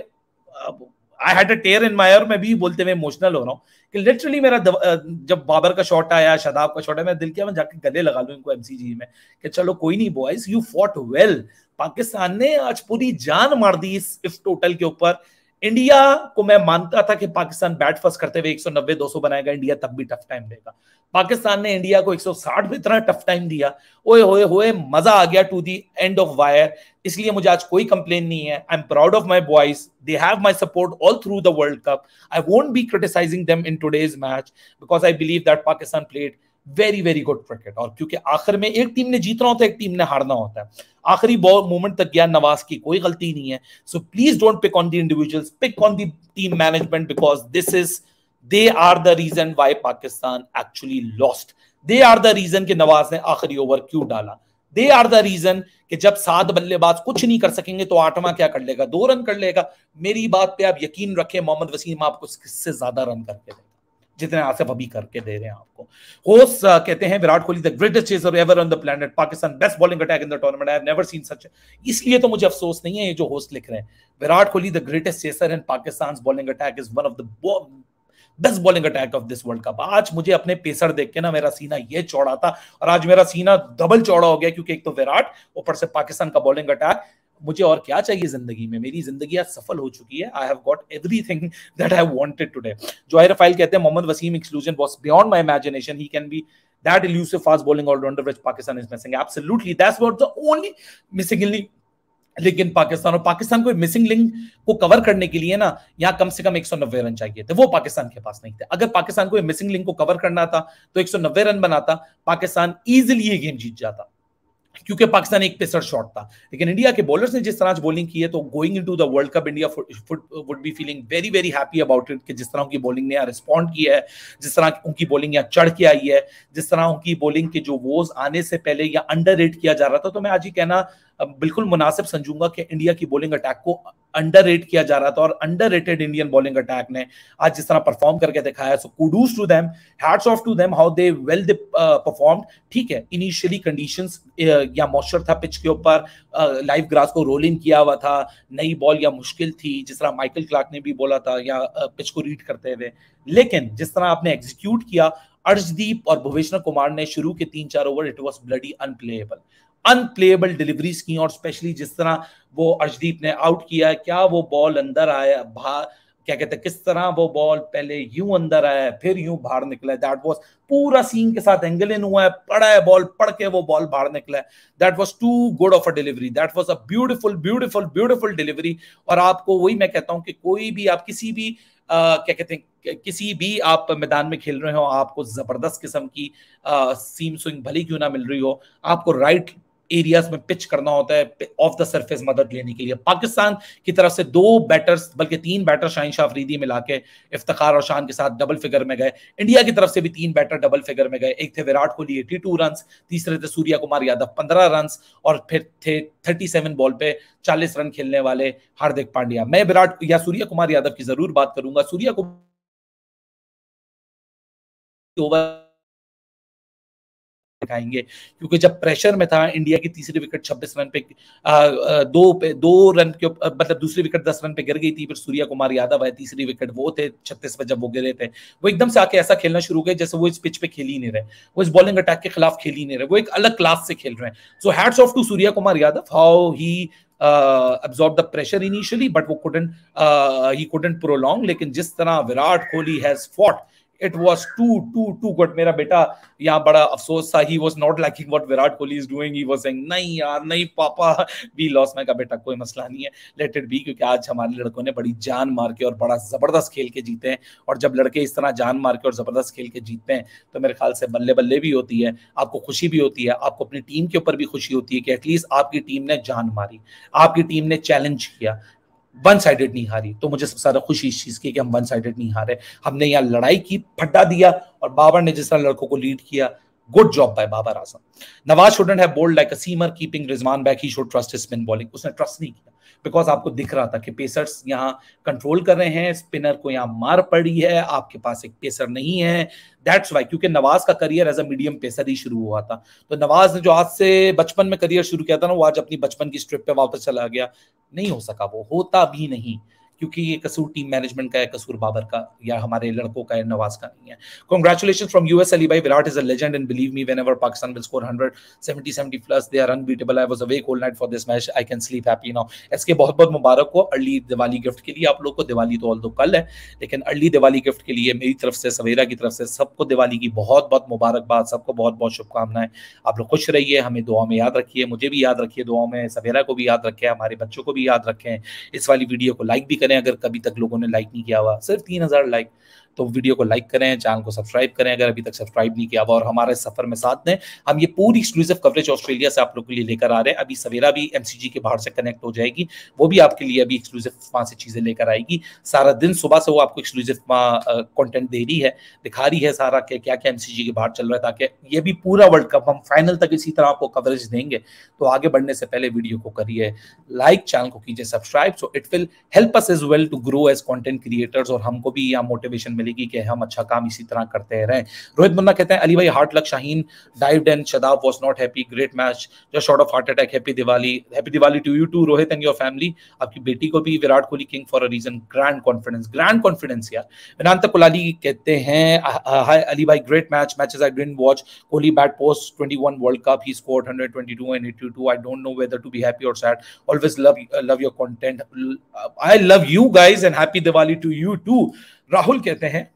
आई हैड अ टेयर इन और मैं भी बोलते हुए इमोशनल हो रहा हूँ कि लिटरली मेरा जब बाबर का शॉट आया शदाब का शॉट आया मैं दिल किया मैं जाके गले लगा लूँ इनको एमसीजी में कि चलो कोई नहीं boys you fought well Pakistan ने आज पूरी जान मार दी इस टोटल के ऊपर इंडिया को मैं मानता था कि पाकिस्तान बैट फर्स्ट करते हुए 190 200 बनाएगा इंडिया तब भी टफ टाइम देगा पाकिस्तान ने इंडिया को 160 में इतना टफ टाइम दिया ओए होए होए मजा आ गया to the end of wire इसलिए मुझे आज कोई कंप्लेन नहीं है I am proud of my boys they have my support all through the world cup I won't be criticising them in today's match because I believe that Pakistan played very very good cricket और क्योंकि आखिर में एक team ने जीतना होता है एक टीम ने हारना होता है आखिरी बॉल मोमेंट तक गया नवाज की कोई गलती नहीं है so please don't pick on the individual pick on the team management because this is they are the reason why Pakistan actually lost they are the reason के नवाज ने आखिरी ओवर क्यों डाला दे आर द रीजन कि जब सात बल्लेबाज कुछ नहीं कर सकेंगे तो आठवां क्या कर लेगा दो रन कर लेगा मेरी बात पे आप यकीन रखें मोहम्मद वसीम आपको किससे ज्यादा रन करते थे जितने आसिफ अभी करके दे रहे हैं आपको होस uh, कहते हैं Virat Kohli the greatest chaser ever on the planet Pakistan best bowling attack in the tournament I have never seen such इसलिए तो मुझे अफसोस नहीं है ये जो होस्ट लिख रहे हैं Virat Kohli the greatest chaser in Pakistan bowling attack is one of the best bowling attack of this world cup आज मुझे अपने पेसर देख के ना मेरा सीना ये चौड़ा था और आज मेरा सीना डबल चौड़ा हो गया क्योंकि एक तो विराट ऊपर से पाकिस्तान का बॉलिंग अटैक मुझे और क्या चाहिए जिंदगी में मेरी जिंदगी आज सफल हो चुकी है I have got everything that I wanted today जोहिर फाइल कहते हैं Mohammad Waseem exclusion was beyond my imagination he can be that elusive fast bowling all rounder Pakistan is missing missing. Absolutely. That's what the only missing link link in Pakistan और पाकिस्तान को missing link को cover करने के लिए ना यहाँ कम से कम एक रन चाहिए थे वो पाकिस्तान के पास नहीं थे अगर पाकिस्तान को मिसिंग लिंक को कवर करना था तो एक रन बनाता पाकिस्तान इजिली ये गेम जीत जाता क्योंकि पाकिस्तान एक पेसर शॉट था लेकिन इंडिया के बॉलर्स ने जिस तरह बॉलिंग की है तो going into the world cup India would be feeling very very happy about it कि जिस तरह उनकी बॉलिंग ने यहाँ रिस्पॉन्ड किया है जिस तरह उनकी बॉलिंग यहाँ चढ़ के आई है जिस तरह उनकी बॉलिंग के जो वोज आने से पहले या अंडर किया जा रहा था तो मैं आज ही कहना बिल्कुल मुनासिब समझूंगा कि इंडिया की बॉलिंग अटैक को अंडर किया जा रहा था और अंडर इंडियन बॉलिंग अटैक ने आज जिस तरह परफॉर्म करके दिखाया so kudos to them hearts off to them how they well they perform ठीक है इनिशियली कंडीशंस uh, या मॉस्चर था पिच के ऊपर लाइव uh, ग्रास को रोल इन किया हुआ था नई बॉल या मुश्किल थी जिस तरह माइकल क्लार्क ने भी बोला था या पिच uh, को रीड करते हुए लेकिन जिस तरह आपने एग्जीक्यूट किया अर्जदीप और भुवेश्वर कुमार ने शुरू के तीन चार over it was bloody unplayable unplayable deliveries की और स्पेशली जिस तरह वो अर्शदीप ने आउट किया क्या वो बॉल अंदर आया भा क्या कहते हैं किस तरह वो बॉल पहले यूं अंदर आया फिर यूं बाहर निकला दैट वाज पूरा सीन के साथ एंगल इन हुआ है पड़ा है बॉल पड़ के वो बॉल बाहर निकला है that was too good of a delivery that was a beautiful beautiful beautiful delivery और आपको वही मैं कहता हूं कि कोई भी आप किसी भी आ, क्या कहते हैं किसी भी आप मैदान में खेल रहे हो आपको जबरदस्त किस्म की आ, सीम स्विंग भली क्यों ना मिल रही हो आपको राइट एरियाज में पिच करना होता है ऑफ द सरफेस मदद लेने के लिए पाकिस्तान की तरफ से दो बैटर्स बल्कि तीन बैटर शाहिन शाह अफरीदी मिला के इफ्तार और शान के साथ डबल फिगर में गए इंडिया की तरफ से भी तीन बैटर डबल फिगर में गए एक थे Virat Kohli eighty two run तीसरे थे सूर्या कुमार यादव पंद्रह रन और फिर थे थर्टी सेवन बॉल पे चालीस रन खेलने वाले हार्दिक पांड्या मैं विराट या सूर्य कुमार यादव की जरूर बात करूंगा सूर्या कुमार दिखाएंगे क्योंकि जब प्रेशर में था इंडिया की तीसरी विकेट 26 रन पे आ, दो पे दो रन के मतलब दूसरी विकेट 10 रन पे गिर गई थी फिर सूर्या कुमार यादव है तीसरी विकेट वो थे छत्तीस पे जब वो गिरे थे वो एकदम से आके ऐसा खेलना शुरू किया जैसे वो इस पिच पे खेल ही नहीं रहे वो इस बॉलिंग अटैक के खिलाफ खेल ही नहीं रहे वो एक अलग क्लास से खेल रहे हैं so hats off to Surya Kumar Yadav how he uh, absorb the pressure initially, वो कुडेंट ही कुडेंट प्रोलॉन्ग लेकिन जिस तरह Virat Kohli has fought it was too too too good मेरा बेटा यहाँ बड़ा अफसोस था he was not liking what Virat Kohli is doing he was saying नहीं यार नहीं पापा वी लॉस मैं का बेटा कोई मसला नहीं है लेट इट बी क्योंकि आज हमारे लड़कों ने बड़ी जान मार के और बड़ा जबरदस्त खेल के जीते हैं और जब लड़के इस तरह जान मार के और जबरदस्त खेल के जीतते हैं तो मेरे ख्याल से बल्ले बल्ले भी होती है आपको खुशी भी होती है आपको अपनी टीम के ऊपर भी खुशी होती है कि एटलीस्ट आपकी टीम ने जान मारी आपकी टीम ने चैलेंज किया वन साइडेड नहीं हारी तो मुझे सबसे ज्यादा खुशी इस चीज की कि हम वन साइडेड नहीं हारे हमने यहाँ लड़ाई की फड्डा दिया और बाबर ने जिस तरह लड़कों को लीड किया good job by Babar Azam Nawaz shouldn't है bowled like a seamer keeping Rizwan back he should trust his spin bowling उसने ट्रस्ट नहीं किया बिकॉज आपको दिख रहा था कि पेसर्स यहाँ कंट्रोल कर रहे हैं स्पिनर को यहाँ मार पड़ी है आपके पास एक पेसर नहीं है दैट्स वाई क्योंकि नवाज का career as a medium pacer ही शुरू हुआ था तो नवाज ने जो आज से बचपन में करियर शुरू किया था ना वो आज अपनी बचपन की स्ट्रिप पे वापस चला गया नहीं हो सका वो होता भी नहीं क्योंकि ये कसूर टीम मैनेजमेंट का है कसूर बाबर का या हमारे लड़कों का है नवाज का नहीं है कॉन्ग्रेचुलेशन फ्रॉम यूएस अली भाई Virat is a legend and believe me whenever Pakistan will score hundred seventy seventy plus they are unbeatable I was way call night for this match I can sleep happy now इसके बहुत बहुत मुबारक हो early Diwali gift के लिए आप लोग को दिवाली तो ऑल दो कल है लेकिन अर्ली दिवाली गिफ्ट के लिए मेरी तरफ से सवेरा की तरफ से सबको दिवाली की बहुत बहुत मुबारकबाद सबको बहुत बहुत शुभकामनाएं आप लोग खुश रहिए हमें दुआ में याद रखिए मुझे भी याद रखिए दुआ में सवेरा को भी याद रखें हमारे बच्चों को भी याद रखें इस वाली वीडियो को लाइक भी करें अगर कभी तक लोगों ने लाइक नहीं किया हुआ सिर्फ तीन हज़ार लाइक तो वीडियो को लाइक करें चैनल को सब्सक्राइब करें अगर अभी तक सब्सक्राइब नहीं किया और हमारे सफर में साथ दें हम ये पूरी एक्सक्लूसिव कवरेज ऑस्ट्रेलिया से आप लोग के लिए लेकर आ रहे हैं अभी सवेरा भी एमसीजी के बाहर से कनेक्ट हो जाएगी वो भी आपके लिए अभी एक्सक्लूसिव वहां से चीजें लेकर आएगी सारा दिन सुबह से वो आपको एक्सक्लूसिव कॉन्टेंट दे रही है दिखा रही है सारा के क्या क्या एमसीजी के बाहर चल रहा है ताकि ये भी पूरा वर्ल्ड कप हम फाइनल तक इसी तरह आपको कवरेज देंगे तो आगे बढ़ने से पहले वीडियो को करिए लाइक चैनल को कीजिए subscribe so it will help us as well to grow as content creators और हमको भी यहाँ मोटिवेशन मिल मिलेगी कि हम अच्छा काम इसी तरह करते रहे रोहित मुन्ना कहते हैं अली भाई hard luck Shaheen dive then Shadab was not happy great match just short of heart attack happy Diwali happy Diwali to you to Rohit and your family आपकी बेटी को भी Virat Kohli king for a reason grand confidence grand confidence यार वेदांत कुलाली कहते हैं हाय अली भाई great match matches I didn't watch Kohli bat post 21 world cup he scored 122 and 82 I don't know whether to be happy or sad always love love your content i love you guys and happy diwali to you too Rahul कहते हैं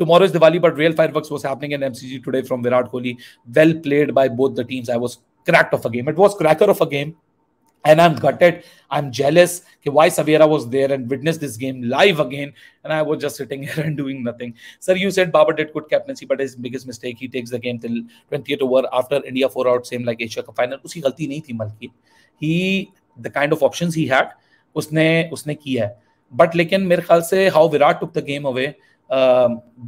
Tomorrow is Diwali, but real fireworks was happening in MCG today from Virat Kohli. Well played by both the teams. I was cracked of a game. It was cracker of a game. And I'm gutted. I'm jealous. Okay, why Savera was there and witnessed this game live again. And I was just sitting here and doing nothing. Sir, you said Babar did good captaincy, but his biggest mistake, he takes the game till 20th over after India four out, same like Asia Cup final. उसी गलती नहीं थी मलकी. He, the kind of options he had, उसने उसने किया है. But लेकिन मेरे ख्याल से how Virat took the game away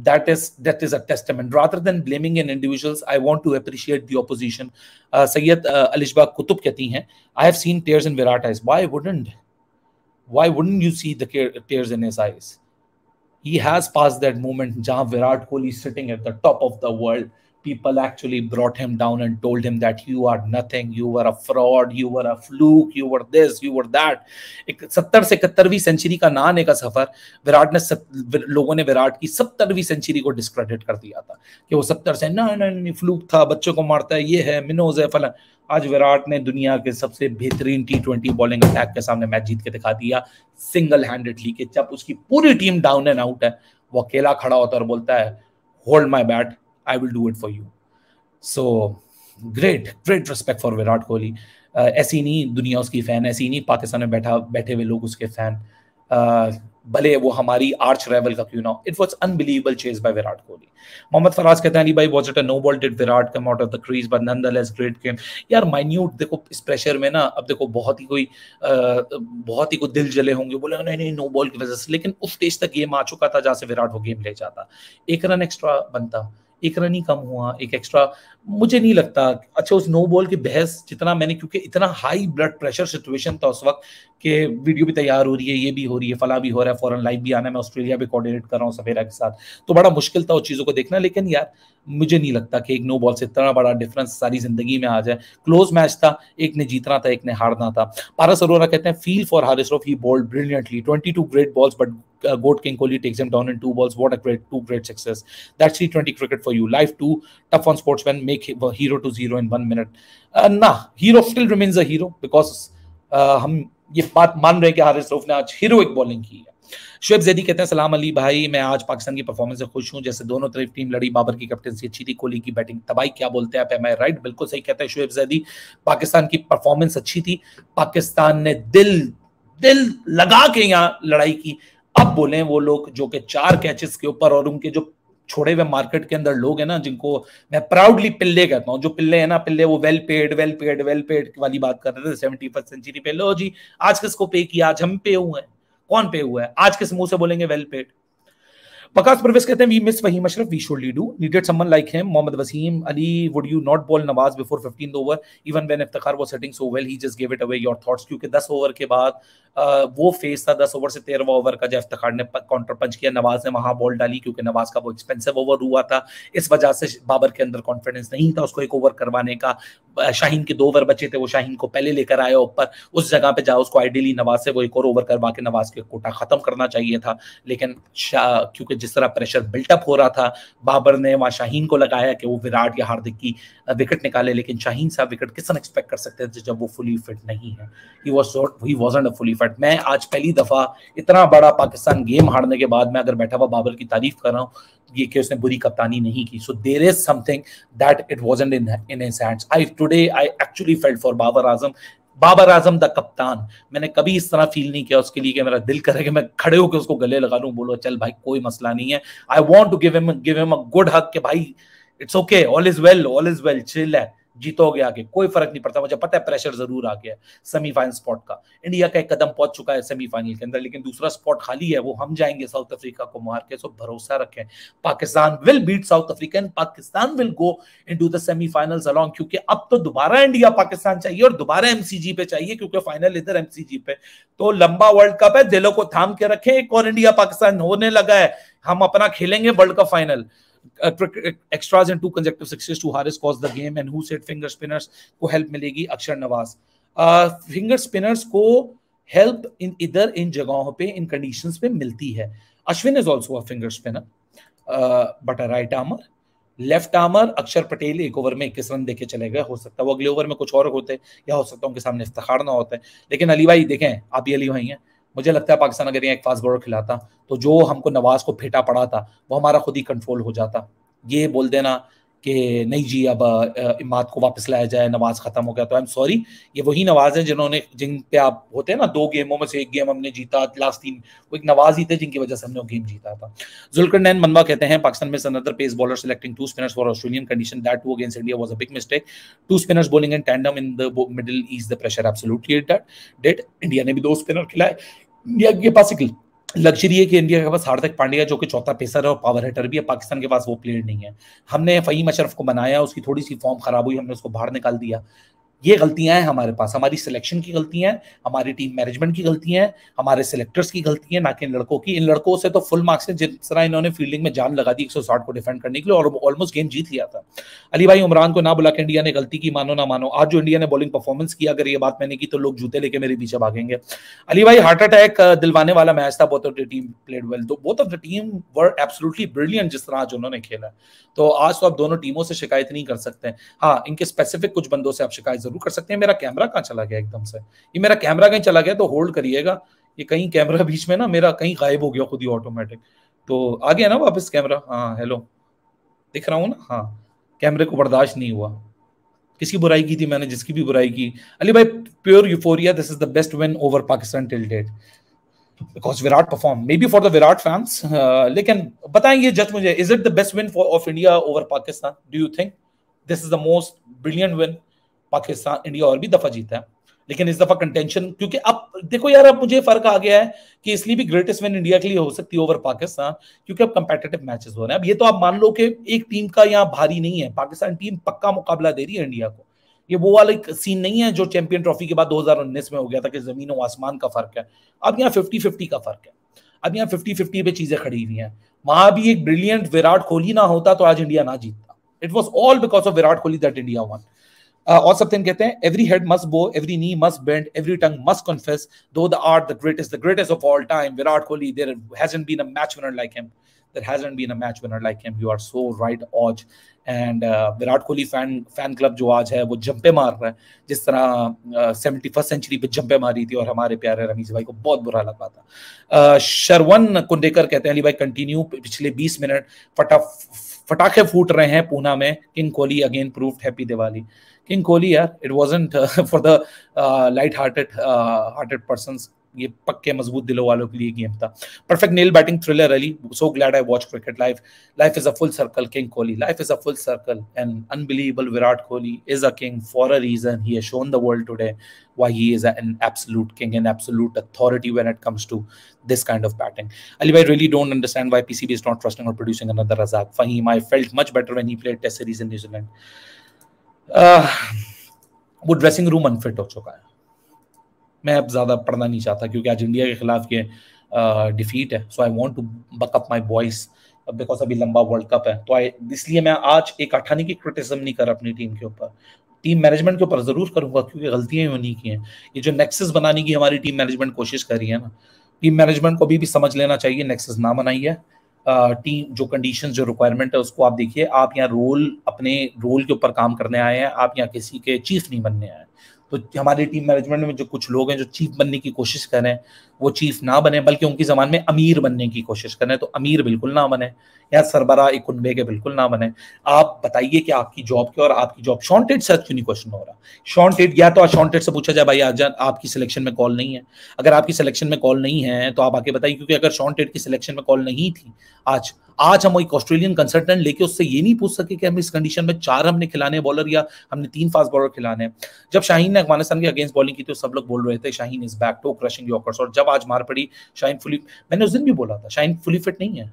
that is that is a testament rather than blaming in individuals i want to appreciate the opposition uh, sayyid uh, alishba kutub kehti hain i have seen tears in virat eyes why wouldn't why wouldn't you see the tears in his eyes he has passed that moment jahan virat kohli is sitting at the top of the world people actually brought him down and told him that you are nothing you were a fraud you were a fluke you were this you were that ek 70 se 71vi century ka ना आने का सफर विराट ने सत, लोगों ने विराट की 70वीं century को discredit कर दिया था कि 70 se na na na fluke tha bachcho ko मारता hai ye hai minoz hai falan आज विराट ने दुनिया के सबसे बेहतरीन टी ट्वेंटी बॉलिंग अटैक के सामने मैच जीत के दिखा दिया सिंगल हैंडेडली के जब उसकी पूरी टीम डाउन एंड आउट है वो अकेला खड़ा होता है और बोलता है hold my bat I will do it for you. So great great respect for Virat Kohli ऐसी नहीं दुनिया उसकी फैन ऐसी नहीं पाकिस्तान में बैठा बैठे हुए लोग उसके फैन uh, भले वो हमारी आर्च रेवल का क्यों ना it was unbelievable chase by Virat Kohli Mohammad Faraz कहते हैं अली भाई was it a no ball did Virat come out of the crease but nonetheless great game यार माइन्यूट देखो इस प्रेशर में ना अब देखो बहुत ही कोई uh, बहुत ही कोई दिल जले होंगे बोले नहीं नहीं नो बॉल की वजह से लेकिन उस स्टेज तक गेम आ चुका था जहाँ से विराट वो गेम ले जाता एक रन एक्स्ट्रा बनता एक रन ही कम हुआ एक एक्स्ट्रा मुझे नहीं लगता अच्छा उस नो बॉल की बहस जितना मैंने क्योंकि इतना हाई ब्लड प्रेशर सिचुएशन था उस वक्त कि वीडियो भी तैयार हो रही है ये भी हो रही है फला भी हो रहा है फॉरन लाइव भी आना मैं ऑस्ट्रेलिया भी कोऑर्डिनेट कर रहा हूँ सफेरा के साथ तो बड़ा मुश्किल था उस चीज़ों को देखना लेकिन यार मुझे नहीं लगता कि एक नो बॉल से इतना बड़ा डिफरेंस सारी जिंदगी में आ जाए क्लोज मैच था एक ने जीतना था एक ने हारना था पारस अरोरा कहते हैं feel for Haris rough he ball brilliantly twenty two great balls but goat king Kohli takes am down in two balls what a great to great success that's That's twenty cricket for you life to tough on sports man make hero to zero in one minute ना hero still remains a hero because हम ये बात मान रहे कि हारिस रऊफ ने आज heroic bowling की है शुएब जैदी कहते हैं सलाम अली भाई मैं आज पाकिस्तान की परफॉर्मेंस से खुश हूं जैसे दोनों तरफ टीम लड़ी बाबर की कैप्टनसी अच्छी थी कोहली की बैटिंग तबाही क्या बोलते हैं आप एम राइट बिल्कुल सही कहते हैं शुएब जैदी पाकिस्तान की परफॉर्मेंस अच्छी थी पाकिस्तान ने दिल दिल लगा के यहाँ लड़ाई की अब बोले वो लोग जो कि चार कैचेस के ऊपर और उनके जो छोड़े हुए मार्केट के अंदर लोग हैं ना जिनको मैं प्राउडली पिल्ले कहता हूँ जो पिल्ले है ना पिल्ले वो well paid well paid well paid वाली बात कर रहे थे सेवेंटी फर्स्ट सेंचुरी पे लो जी आज किसको पे किया आज हम पे हुए हैं कौन पे हुआ है आज किस मुंह से बोलेंगे वेल पेड पकास प्रवेश कहते हैं we miss Faheem Ashraf we should lead you needed someone like him Mohammad Waseem Ali would you not bowl Nawaz before 15th over even when Iftikhar was setting so well he just give it away your thoughts क्योंकि 10 over के बाद uh, वो face था 10 over से 13वां over का जब इफ्तिखार ने counter पंच किया नवाज ने वहां बॉल डाली क्योंकि नवाज का वो एक्सपेंसिव ओवर हुआ था इस वजह से बाबर के अंदर कॉन्फिडेंस नहीं था उसको एक ओवर करवाने का शाहीन के दो ओवर बचे थे वो शाहीन को पहले लेकर आया ऊपर उस जगह पे जाओ उसको आइडियली नवाज से वो एक और ओवर करवा के नवाज के कोटा खत्म करना चाहिए था लेकिन क्योंकि जिस तरह प्रेशर बिल्टअप हो रहा था बाबर ने वहाँ शाहीन को लगाया कि वो विराट या हार्दिक की विकेट निकाले लेकिन शाहीन साहब विकेट किस तरह एक्सपेक्ट कर सकते थे जब वो फुली फिट नहीं है ही ही अ फुली फिट मैं आज पहली दफ़ा इतना बड़ा पाकिस्तान गेम हारने के बाद मैं अगर बैठा हुआ बाबर की तारीफ कर रहा हूँ ये कि उसने बुरी कप्तानी नहीं की so there is something that it was in in his hands I today I actually felt for Babar Azam Babar Azam the कप्तान मैंने कभी इस तरह फील नहीं किया उसके लिए कि मेरा दिल करे कि मैं खड़े होकर उसको गले लगा लूं बोलो चल भाई कोई मसला नहीं है I want to give him give him a good हक के भाई it's okay all is well all is well chill है जीतोगे आगे कोई फर्क नहीं पड़ता मुझे पता है प्रेशर जरूर आ गया सेमीफाइनल स्पॉट का इंडिया का एक कदम पहुंच चुका है सेमीफाइनल के अंदर लेकिन दूसरा स्पॉट खाली है वो हम जाएंगे साउथ अफ्रीका को मार के सो भरोसा रखें Pakistan will beat South Africa and Pakistan will go in to the semifinal along क्योंकि अब तो दोबारा इंडिया पाकिस्तान चाहिए और दोबारा एमसीजी पे चाहिए क्योंकि फाइनल इधर एमसीजी पे तो लंबा वर्ल्ड कप है दिलों को थाम के रखें एक और इंडिया पाकिस्तान होने लगा है हम अपना खेलेंगे world cup final extras and two consecutive sixes to Haris cause the game and who set finger spinners को हेल्प मिलेगी अक्षर नवाज फिंगर स्पिनर्स को हेल्प इन इधर इन जगहों पे इन कंडीशंस पे मिलती है Ashwin is also a finger spinner but a right armer left armer Axar Patel एक ओवर में इक्कीस रन देके चले गए हो सकता है वो अगले ओवर में कुछ और होते या हो सकता है उनके सामने इफ्तार ना होता है लेकिन अली भाई देखें आप ही अली भाई हैं मुझे लगता है पाकिस्तान अगर यहाँ एक फास्ट बॉलर खिलाता तो जो हमको नवाज को फेटा पड़ा था वो हमारा खुद ही कंट्रोल हो जाता ये बोल देना कि नहीं जी अब इमाद को वापस लाया जाए नवाज ख़त्म हो गया तो आई एम सॉरी ये वही नवाज है जिन्होंने जिन पे आप होते हैं ना दो गेमों में से एक गेम हमने जीता लास्ट तीन वो एक नवाज ही थे जिनकी वजह से हमने वो गेम जीता था जुलकर नैन मनवा कहते हैं पाकिस्तान में सनदर pace bowler selecting two spinners for Australian condition that too against India was a big mistake two spinners bowling and tandem in the middle is the pressure absolutely that India ने भी दो स्पिनर खिलाए India के पास एक luxury है कि India के पास हार्दिक पांड्या जो कि चौथा पेसर है और पावर हिटर भी है पाकिस्तान के पास वो प्लेयर नहीं है हमने फ़हीम अशरफ को बनाया उसकी थोड़ी सी फॉर्म खराब हुई हमने उसको बाहर निकाल दिया ये गलतियां हैं हमारे पास हमारी सिलेक्शन की गलतियां हैं हमारी टीम मैनेजमेंट की गलतियां हैं हमारे सिलेक्टर्स की गलती है ना कि इन लड़कों की इन लड़कों से तो फुल मार्क्स है जिस तरह इन्होंने फील्डिंग में जान लगा दी एक को डिफेंड करने के लिए और ऑलमोस्ट गेम जीत लिया था अली भाई उमरान को ना बुला के इंडिया ने गलती की मानो ना मानो आज जो इंडिया ने बॉलिंग परफॉर्मेंस किया अगर ये बात मैंने की तो लोग जूते लेके मेरे पीछे भागेंगे अली भाई हार्ट अटैक दिलवाने वाला मैच था both of the team played well तो both of the team were absolutely brilliant जिस तरह आज उन्होंने खेला तो आज तो आप दोनों टीमों से शिकायत नहीं कर सकते हाँ इनके स्पेसिफिक कुछ बंदों से आप शिकायत जरूर जरूर कर सकते हैं मेरा कैमरा कहाँ चला गया एकदम से ये मेरा कैमरा कहीं चला गया तो होल्ड करिएगा ये कहीं कैमरा [LAUGHS] बीच में ना मेरा कहीं गायब हो गया खुद ही ऑटोमेटिक तो आ गया ना वापस कैमरा हाँ हेलो दिख रहा हूँ ना हाँ कैमरे को बर्दाश्त नहीं हुआ किसकी बुराई की थी मैंने जिसकी भी बुराई की अली भाई pure euphoria this is the best win over Pakistan till date because Virat perform maybe for the Virat fans लेकिन बताएंगे जज मुझे is it the best win for of India over Pakistan do you think this is the most brilliant win Pakistan India और भी दफा जीता है लेकिन इस दफा कंटेंशन क्योंकि अब देखो यार अब मुझे फर्क आ गया है कि इसलिए भी ग्रेटेस्ट विन इंडिया के लिए हो सकती है ओवर पाकिस्तान क्योंकि अब कंपेटेटिव मैचेस हो रहे हैं अब ये तो आप मान लो कि एक टीम का यहाँ भारी नहीं है पाकिस्तान टीम पक्का मुकाबला दे रही है इंडिया को ये वो वाला सीन नहीं है जो चैंपियन ट्रॉफी के बाद दो में हो गया था कि जमीन और आसमान का फर्क है अब यहाँ फिफ्टी फिफ्टी का फर्क है अब यहाँ फिफ्टी फिफ्टी पे चीजें खड़ी हुई हैं वहां भी एक ब्रिलियंट विराट कोहली ना होता तो आज इंडिया ना जीतता it was all because of Virat Kohli that India won Uh, और सब कहते हैं every head must bow every knee must bend every tongue must confess though the art the greatest the greatest of all time Virat Kohli there hasn't been a match winner like him there hasn't been a match winner like him you are so right Oj and uh, Virat Kohli fan fan club जो आज है वो जंपे मार रहा है जिस तरह seventy first century पे जंपे मारी थी और हमारे प्यारे रमीज भाई को बहुत बुरा लगा था uh, शरवन कुंडेकर कहते हैं अली भाई कंटिन्यू पिछले 20 मिनट फटा फटाखे फूट रहे हैं पूना में king Kohli again proof happy Diwali uh, King Kohli, yeah, it wasn't for the light-hearted hearted persons. ये पक्के मजबूत दिलों वालों के लिए गेम था perfect nail biting thriller Ali so glad I watch cricket life life is a full circle king Kohli life is a full circle and unbelievable Virat Kohli is a king for a reason he has shown the world today why he is an absolute king and absolute authority when it comes to this kind of batting. Ali, I really don't understand why PCB is not trusting or producing another Razak Fahim. I felt much better when he played Test series in New Zealand. Uh, वो dressing room unfit हो चुका है मैं अब ज़्यादा पढ़ना नहीं चाहता क्योंकि आज इंडिया के खिलाफ ये डिफीट uh, है so I want to back up my boys because अभी लंबा वर्ल्ड कप है तो आई इसलिए मैं आज एक अठानी की क्रिटिसिज्म नहीं कर अपनी टीम के ऊपर टीम मैनेजमेंट के ऊपर ज़रूर करूंगा क्योंकि गलतियां नहीं की हैं ये जो नेक्सेस बनाने की हमारी टीम मैनेजमेंट कोशिश कर रही है ना टीम मैनेजमेंट को अभी भी समझ लेना चाहिए नेक्सेस ना बनाइए टीम जो कंडीशन जो रिक्वायरमेंट है उसको आप देखिए आप यहाँ रोल अपने रोल के ऊपर काम करने आए हैं आप यहाँ किसी के चीफ नहीं बनने आए तो हमारी टीम मैनेजमेंट में जो कुछ लोग हैं जो चीफ बनने की कोशिश कर रहे हैं वो चीफ ना बने बल्कि उनकी जबान में अमीर बनने की कोशिश करें तो अमीर बिल्कुल ना बने या सरबरा एक कुनबे के बिल्कुल ना बने आप बताइए कि आपकी जॉब क्या और आपकी जॉब शॉन्टेड से क्यों नहीं क्वेश्चन हो रहा शॉन्टेड या तो अशॉन्टेड से पूछा जाए भाई आज आपकी सिलेक्शन में कॉल नहीं है अगर आपकी सिलेक्शन में कॉल नहीं है तो आप आके बताइए क्योंकि अगर शॉन्टेड की सिलेक्शन में कॉल नहीं थी आज आज हम एक ऑस्ट्रेलियन कंसल्टेंट लेके उससे ये नहीं पूछ सके कि हम इस कंडीशन में चार हमने खिलाने बॉलर या हमने तीन फास्ट बॉलर खिलाने जब शाहीन ने अफगानिस्तान के अगेंस्ट बॉलिंग की तो सब लोग बोल रहे थे Shaheen is back to crushing yorkers और जब जब आज मार पड़ी शाइन फुली मैंने उस दिन भी बोला था शाइन फुली फिट नहीं है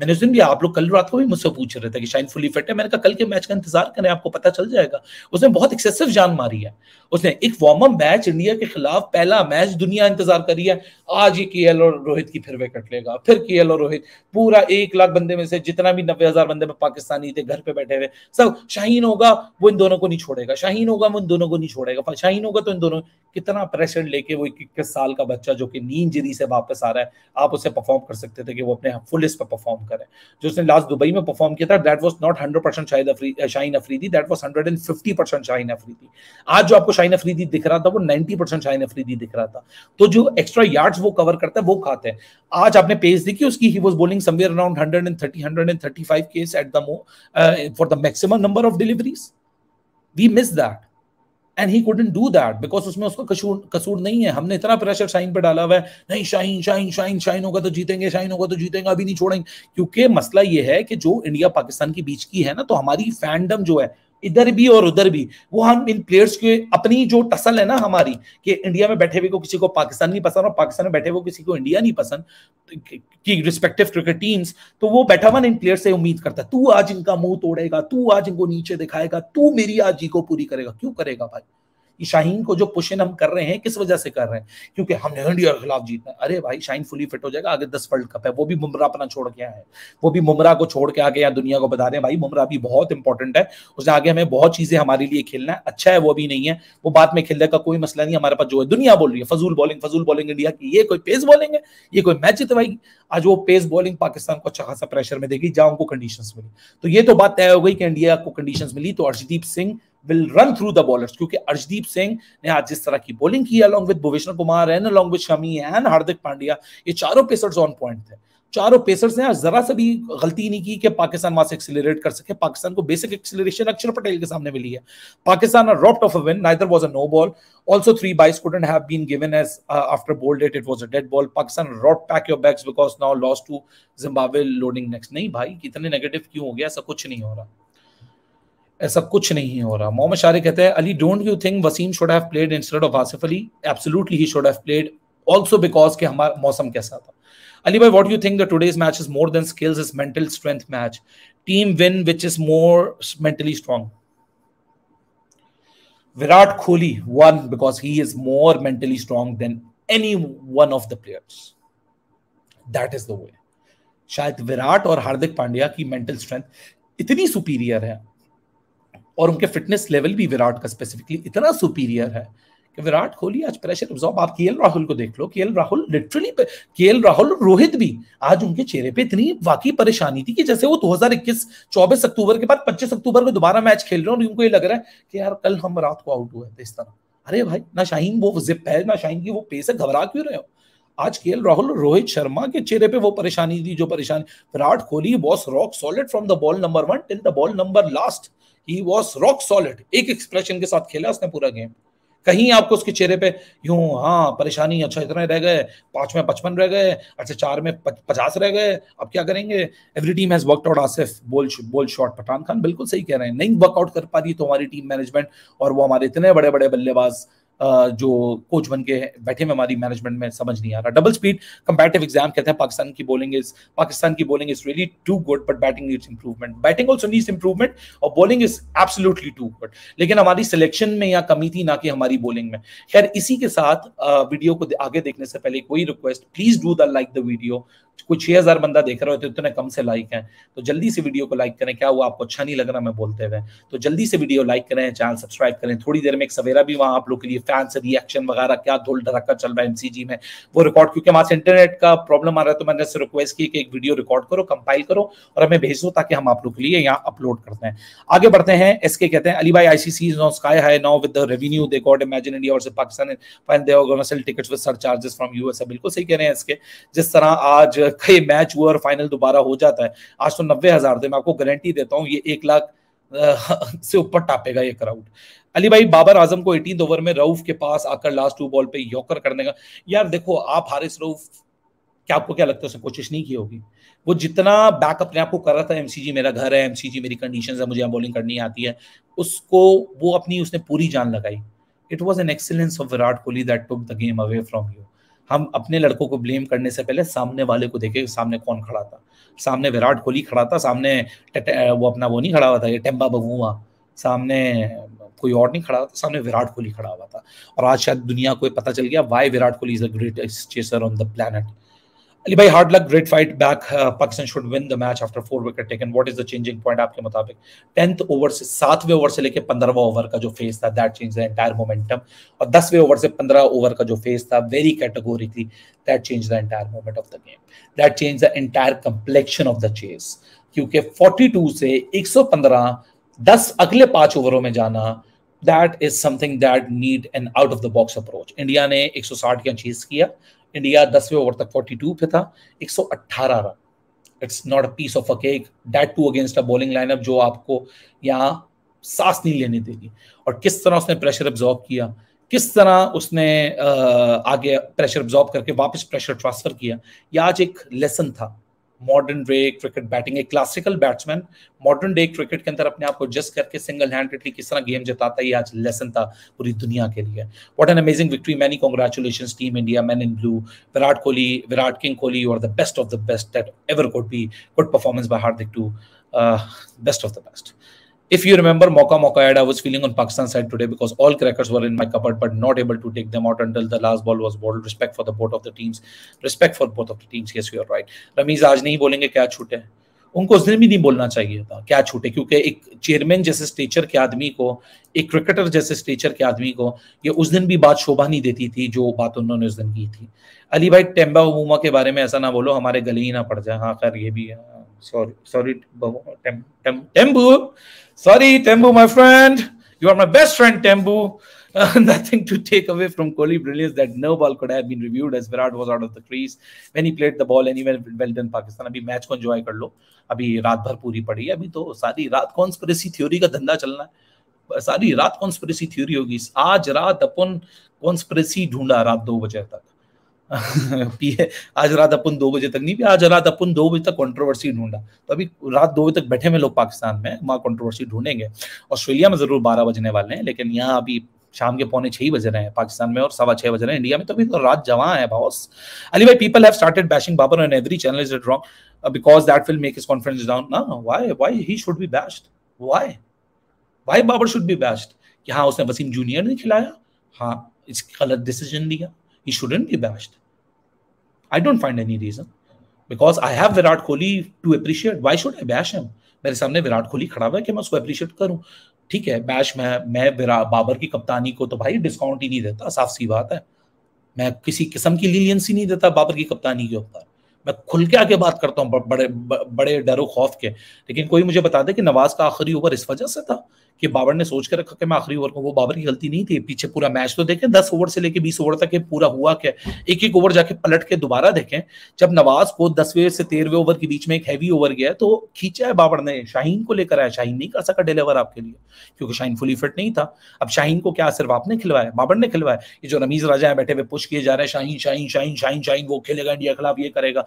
मैंने उस दिन भी आप लोग कल रात को भी मुझसे पूछ रहे थे कि शाइन फुली फिट है मैंने कहा कल के मैच का इंतजार करें आपको पता चल जाएगा उसने बहुत एक्सेसिव जान मारी है उसने एक वार्म अप मैच इंडिया के खिलाफ पहला मैच दुनिया इंतजार करी है आज ही केएल और रोहित की फिर विकेट लेगा फिर केएल और रोहित पूरा एक लाख बंदे में से जितना भी नब्बे हजार बंदे में पाकिस्तानी थे घर पे बैठे हुए सब शाहीन होगा वो इन दोनों को नहीं छोड़ेगा शाहीन होगा वो इन दोनों को नहीं छोड़ेगा शाहीन होगा तो इन दोनों कितना प्रेशर लेके वो इक्कीस साल का बच्चा जो कि नींद जिरी से वापस आ रहा है आप उसे परफॉर्म कर सकते थे कि वो अपने फुलिस पे परफॉर्म करे जो उसने लास्ट दुबई में परफॉर्म किया था that was not hundred percent Shahid Shaheen Afridi that was hundred and fifty percent Shaheen Afridi आज जो आपको शाहीन अफरीदी दिख रहा था वो नाइनटी परसेंट शाहीन अफरीदी दिख रहा था तो जो एक्स्ट्रा यार्ड यार्ड्स वो कवर करता है वो खाते हैं आज आपने पेज देखी उसकी ही was bowling somewhere around hundred hundred and and thirty thirty five case at the mo for the maximum number of deliveries we miss that and he couldn't do that because उसमें उसका कसूर कसूर नहीं है हमने इतना प्रेशर शाइन पर डाला हुआ है नहीं शाइन शाइन शाइन शाइन होगा तो जीतेंगे शाइन होगा तो जीतेंगे अभी नहीं छोड़ेंगे क्योंकि मसला यह है कि जो इंडिया पाकिस्तान के बीच की है ना तो हमारी फैंडम जो है इधर भी और उधर भी वो हम इन प्लेयर्स के अपनी जो टसल है ना हमारी कि इंडिया में बैठे हुए को किसी को पाकिस्तान नहीं पसंद और पाकिस्तान में बैठे हुए किसी को इंडिया नहीं पसंद की रिस्पेक्टिव क्रिकेट टीम्स तो वो बैठा हुआ इन प्लेयर से उम्मीद करता है तू आज इनका मुंह तोड़ेगा तू आज इनको नीचे दिखाएगा तू मेरी आज जी को पूरी करेगा क्यों करेगा भाई कि शाहीन को जो पुशन हम कर रहे हैं किस वजह से कर रहे हैं क्योंकि हमने इंडिया के खिलाफ जीतना है अरे भाई शाहीन फुली फिट हो जाएगा आगे दस वर्ल्ड कप है वो भी मुमरा अपना छोड़ के आए है वो भी मुमरा को छोड़ के आगे या दुनिया को बता रहे हैं भाई मुमरा भी बहुत इंपॉर्टेंट है उसने आगे हमें बहुत चीजें हमारे लिए खेलना है अच्छा है वो भी नहीं है वो बाद में खेलने का कोई मसला नहीं हमारे पास जो है दुनिया बोल रही है फजूल बॉलिंग फजूल बॉलिंग इंडिया की ये कोई पेस बॉलिंग है ये कोई मैच भाई आज वो पेस बॉलिंग पाकिस्तान को अच्छा खासा प्रेशर में देगी जहां उनको कंडीशन मिली तो ये तो बात तय हो गई कि इंडिया को कंडीशन मिली तो Arshdeep Singh will run through the bowlers क्योंकि अर्जदीप सिंह ने आज जिस तरह की बॉलिंग की along with Bhuvneshwar Kumar and along with Shami and Hardik Pandya ये चारों पेसर्स ऑन पॉइंट थे चारों पेसर्स ने जरा सा भी गलती नहीं की कि पाकिस्तान वहां से एक्सिलरेट कर सके पाकिस्तान को बेसिक एक्सिलरेशन अक्षर पटेल के सामने मिली है Pakistan robbed of a neither was a no ball also three byes given as after bowled it it was a dead ball Pakistan wrote pack your bags because now loss to Zimbabwe loading next नहीं भाई कितने negative क्यों हो गया ऐसा कुछ नहीं हो रहा ऐसा कुछ नहीं हो रहा मोहम्मद शारे कहते हैं Ali don't you think Wasim should have played instead of Asif Ali absolutely he should have played also because के हमारा मौसम कैसा था अली भाई what you think the today's match is more than skills is mental strength match team win which is more mentally strong Virat Kohli one because he is more mentally strong than any one of the players that is the वे शायद विराट और हार्दिक पांड्या की mental strength इतनी superior है और उनके fitness level भी विराट का specifically इतना सुपीरियर है कि विराट कोहली आज प्रेशर एब्जॉर्ब आप के राहुल को देख लो के राहुल लिटरली के राहुल रोहित भी आज उनके चेहरे पे इतनी वाकई परेशानी थी कि जैसे वो 2021 24 अक्टूबर के बाद 25 अक्टूबर को दोबारा मैच खेल रहे हैं और उनको ये लग रहा है कि यार कल हम रात को आउट हुए थे इस तरह अरे भाई ना शाहीन वो जिप है ना शाहीन की वो पेस है घबरा क्यों रहे हो आज के राहुल रोहित शर्मा के चेहरे पे वो परेशानी थी जो परेशानी Virat Kohli was rock solid from the ball number one till the ball number last he was rock solid एक एक्सप्रेशन के साथ खेला उसने पूरा गेम कहीं आपको उसके चेहरे पे यूं हाँ परेशानी अच्छा इतने रह गए पांच में पचपन रह गए अच्छा चार में पचास रह गए अब क्या करेंगे every team has work out Asif बोल बोल शॉट पठान खान बिल्कुल सही कह रहे हैं नहीं वर्कआउट कर पा रही तो हमारी टीम मैनेजमेंट और वो हमारे इतने बड़े बड़े बल्लेबाज जो कोच बन के बैठे हुए हमारी मैनेजमेंट में समझ नहीं आ रहा डबल स्पीड कंपेटिव एग्जाम कहते हैं पाकिस्तान की बॉलिंग इज पाकिस्तान की bowling is really too good but batting needs improvement batting also needs improvement और bowling is absolutely too good लेकिन हमारी सिलेक्शन में या कमी थी ना कि हमारी बॉलिंग में खैर इसी के साथ वीडियो को आगे देखने से पहले कोई request please do the like the video कुछ छह हजार बंदा देख रहे होते तो इतने कम से लाइक हैं तो जल्दी से वीडियो को लाइक करें क्या वो आपको अच्छा नहीं लग रहा मैं बोलते हुए तो जल्दी से वीडियो लाइक करें चैनल सब्सक्राइब करें थोड़ी देर में एक सवेरा भी वहां आप लोग के लिए फैंस रिएक्शन वगैरह क्या धुल धड़का चल रहा है एमसीजी में वो रिकॉर्ड क्योंकि हमारे इंटरनेट का प्रॉब्लम आ रहा है तो मैंने रिक्वेस्ट की कि एक वीडियो रिकॉर्ड करो कंपाइल करो और हमें भेजो ताकि हम आप लोग के लिए यहाँ अपलोड करते हैं आगे बढ़ते हैं एसके कहते हैं अली भाई ICC no sky high now with the revenue they got imagine India और Pakistan fine they are gonna sell tickets with surcharges from US बिल्कुल सही कह रहे हैं इसके जिस तरह आज कई मैच हुआ और फाइनल दोबारा हो जाता है आज तो नब्बे हजार थे मैं आपको गारंटी देता हूँ ये एक लाख से ऊपर टापेगा ये क्राउड अली भाई बाबर आजम को एटीन ओवर में रऊफ के पास आकर लास्ट टू बॉल पे यॉकर करने का यार देखो आप हारिस रऊफ क्या आपको क्या लगता है उसने कोशिश नहीं की होगी वो जितना बैक अपने आप को कर रहा था एमसीजी मेरा घर है एमसीजी मेरी कंडीशन है मुझे यहाँ बॉलिंग करनी आती है उसको वो अपनी उसने पूरी जान लगाई it was an excellence of Virat Kohli that took the game away from you हम अपने लड़कों को ब्लेम करने से पहले सामने वाले को देखे सामने कौन खड़ा था सामने विराट कोहली खड़ा था सामने वो अपना वो नहीं खड़ा हुआ था ये टेम्बा बबुआ सामने कोई और नहीं खड़ा था सामने विराट कोहली खड़ा हुआ था और आज शायद दुनिया को पता चल गया why Virat Kohli is a great chaser on the planet Ali भाई hard luck great fight back Pakistan should win the match after four wicket taken what is the changing point आपके मुताबिक टेंथ ओवर से सातवें ओवर से लेकर पंद्रहवा ओवर का जो फेस था that change the entire momentum और दसवें ओवर से पंद्रह ओवर का जो फेस था very categorically that change the entire moment of the game that change the entire complexion of the chase क्योंकि 42 से 115 10 अगले पांच ओवरों में जाना that is something that need an out of the box approach India ने 160 के चीज किया इंडिया दसवें ओवर तक 42 पे था 118 run it's not a piece of a cake that too against a bowling lineup जो आपको यहाँ सांस नहीं लेने देगी और किस तरह उसने प्रेशर एब्जॉर्ब किया किस तरह उसने आगे प्रेशर एब्जॉर्ब करके वापस प्रेशर ट्रांसफर किया यह आज एक लेसन था मॉडर्न डे क्रिकेट बैटिंग एक classical batsman modern day cricket के अंदर अपने आप को जस्ट करके सिंगल हैंडेडली किस तरह गेम है ये आज लेसन था पूरी दुनिया के लिए what an amazing victory many congratulation team India man in blue Virat Kohli Virat king Kohli और the best of the best that ever could be good performance by Hardik too best of the best If you remember Moka Moka ad, I was feeling on Pakistan side today because all crackers were in my cupboard, but not able to take them out until the last ball was bowled. Respect for the both of the teams. Respect for both of the teams. Yes, you are right. Ramiz आज नहीं बोलेंगे क्या छूटे उनको उस दिन भी नहीं बोलना चाहिए था क्या छूटे क्योंकि एक चेयरमैन जैसे स्टेचर के आदमी को एक क्रिकेटर जैसे स्टेचर के आदमी को ये उस दिन भी बात शोभा नहीं देती थी जो बात उन्होंने उस दिन की थी अली भाई टेम्बा हुमा के बारे में ऐसा ना बोलो हमारे गले ही ना पड़ जाए हाँ खैर ये भी है sorry sorry Tembu Sorry, Tembu, my friend. You are my best friend, Tembu. Uh, nothing to take away from Kohli brilliance that no ball could have been reviewed as Virat was out of the crease when he played the ball and even well done Pakistan अभी match को enjoy कर लो अभी रात भर पूरी पड़ी है अभी तो सारी रात कॉन्स्परेसी theory का धंधा चलना है सारी रात कॉन्स्परेसी थ्योरी होगी आज रात अपन कॉन्स्परेसी ढूंढा रात दो बजे तक आज रात अपन दो बजे तक नहीं भी आज रात अपन दो बजे तक कंट्रोवर्सी ढूंढा तो अभी रात दो बजे तक बैठे हुए लोग पाकिस्तान में वहाँ कंट्रोवर्सी ढूंढेंगे ऑस्ट्रेलिया में जरूर बारह बजने वाले हैं लेकिन यहाँ अभी शाम के पौने छह बज रहे हैं पाकिस्तान में और सवा छह बज रहे हैं इंडिया में तो अभी तो रात जवा है बॉस अली भाई people have started bashing Babar on every channel is it wrong because that will make his confidence down ना why why he should be bashed why why Babar should be bashed कि हाँ उसने वसीम जूनियर नहीं खिलाया हाँ इस गलत डिसीजन लिया he shouldn't be bashed I don't find any reason because I have Virat Kohli to appreciate why should I bash him मेरे सामने विराट कोहली खड़ा हुआ है कि मैं उसको अप्रिशिएट करूं ठीक है मैच में मैं बाबर की कप्तानी को तो भाई डिस्काउंट ही नहीं देता साफ सी बात है मैं किसी किस्म की लीलियंसी नहीं देता बाबर की कप्तानी के ऊपर मैं खुल के आके बात करता हूँ बड़े बड़े डर खौफ के लेकिन कोई मुझे बता दे कि नवाज का आखिरी ओवर इस वजह से था कि बाबर ने सोच के रखा कि मैं आखिरी ओवर को वो बाबर की गलती नहीं थी पीछे पूरा मैच तो देखें दस ओवर से लेके बीस ओवर तक ये पूरा हुआ क्या एक एक ओवर जाके पलट के दोबारा देखें जब नवाज को दसवें से तेरहवें ओवर के बीच में एक हैवी ओवर गया तो खींचा है बाबर ने शाहीन को लेकर आया शाहीन नहीं कर सका डिलीवर आपके लिए क्योंकि शाहीन फुली फिट नहीं था अब शाहीन को क्या सिर्फ आपने खिलवाया बाबर ने खिलवाया ये जो रमीज राजा है बैठे हुए पुश किए जा रहे हैं शाहीन शाहीन शाहीन शाहीन शाहीन वो खेलेगा इंडिया खिलाफ ये करेगा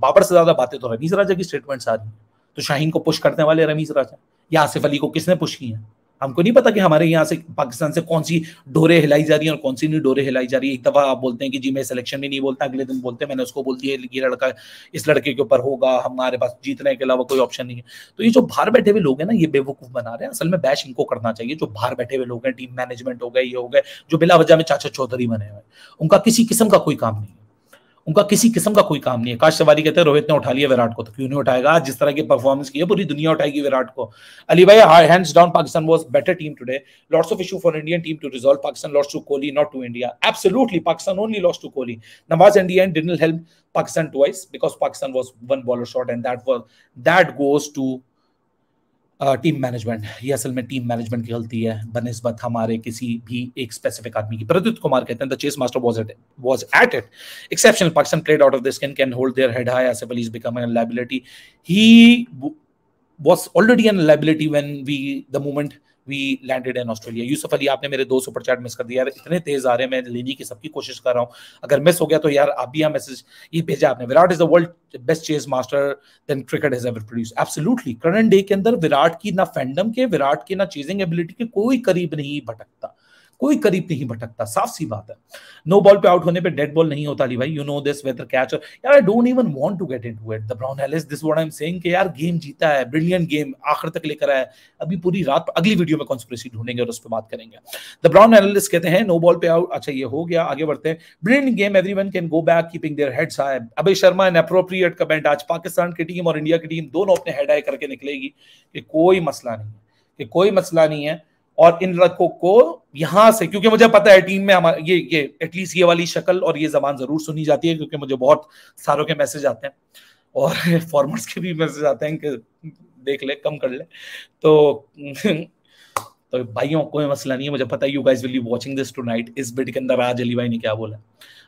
बाबर से ज्यादा बातें तो रमीज राजा की स्टेटमेंट आ रही तो शाहीन को पुश करने वाले रमीज राजा या आसिफ अली को किसने पुश किया हमको नहीं पता कि हमारे यहाँ से पाकिस्तान से कौन सी डोरे हिलाई जा रही है और कौन सी नहीं डोरे हिलाई जा रही है एक दफा आप बोलते हैं कि जी मैं सिलेक्शन में नहीं बोलता अगले दिन बोलते हैं मैंने उसको बोल दिया ये लड़का इस लड़के के ऊपर होगा हमारे पास जीतने के अलावा कोई ऑप्शन नहीं है तो ये जो बाहर बैठे हुए लोग हैं ना ये बेवकूफ बना रहे हैं असल में बैश इनको करना चाहिए जो बाहर बैठे हुए लोग हैं टीम मैनेजमेंट हो गए ये हो गए जो बिला वजह में चाचा चौधरी बने हुए उनका किसी किस्म का कोई काम नहीं है उनका किसी किस्म का कोई काम नहीं है काश सवारी कहते हैं रोहित ने उठा लिया विराट को तो क्यों नहीं उठाएगा आज जिस तरह की परफॉर्मेंस की है पूरी दुनिया उठाएगी विराट को अली भाई hands down Pakistan was better team today lots of issue for Indian team to resolve Pakistan loss to Kohli not to India absolutely Pakistan only lost to Kohli Nawaz India and डिडल help Pakistan too because Pakistan was one bowler short and that was that goes to team uh, management ये असल में team management की गलती है बनस्बत हमारे किसी भी एक स्पेसिफिक आदमी की प्रद्युत कुमार कहते हैं the chase master was at was at it exceptional Pakistan played out of the skin can hold their head high as well is become an liability he was already an liability when we the moment we landed in Australia Yusuf Ali आपने मेरे दो super chat miss कर दिया यार इतने तेज आ रहे हैं मैं लेने की सबकी कोशिश कर रहा हूँ अगर मिस हो गया तो यार आप भी यहाँ मैसेज ये भेजा आपने Virat is the world best chase master than cricket has ever produce absolutely current day के अंदर विराट की ना फैंडम के विराट के ना चेजिंग एबिलिटी के कोई करीब नहीं भटकता कोई करीब नहीं भटकता साफ सी बात है नो बॉल पे आउट होने पे डेड बॉल नहीं होता भाई you know this weather catch यार I don't even want to get into it the brown Alice this what I am saying कि यार गेम जीता है ब्रिलियंट गेम आखिर तक लेकर आया अभी पूरी रात अगली वीडियो में कॉन्स्पिरेसी ढूंढेंगे और उस पर बात करेंगे द ब्राउन एनालिस्ट कहते हैं नो बॉल पे आउट अच्छा ये हो गया आगे बढ़ते हैं brilliant game every can go back keeping their heads high Abhay Sharma an appropriate comment आज पाकिस्तान की टीम और इंडिया की टीम दोनों अपने हेड आई करके निकलेगी कि कोई मसला नहीं है कि कोई मसला नहीं है और इन लड़कों को यहां से क्योंकि मुझे पता है टीम में हमारे ये ये एटलीस्ट ये वाली शक्ल और ये जबान जरूर सुनी जाती है क्योंकि मुझे बहुत सारों के मैसेज आते हैं और फॉर्मर्स [LAUGHS] के भी मैसेज आते हैं कि देख ले कम कर ले तो [LAUGHS] तो भाइयों कोई मसला नहीं है मुझे पता है you guys will be watching this tonight इस बिट के अंदर आज अली भाई ने क्या बोला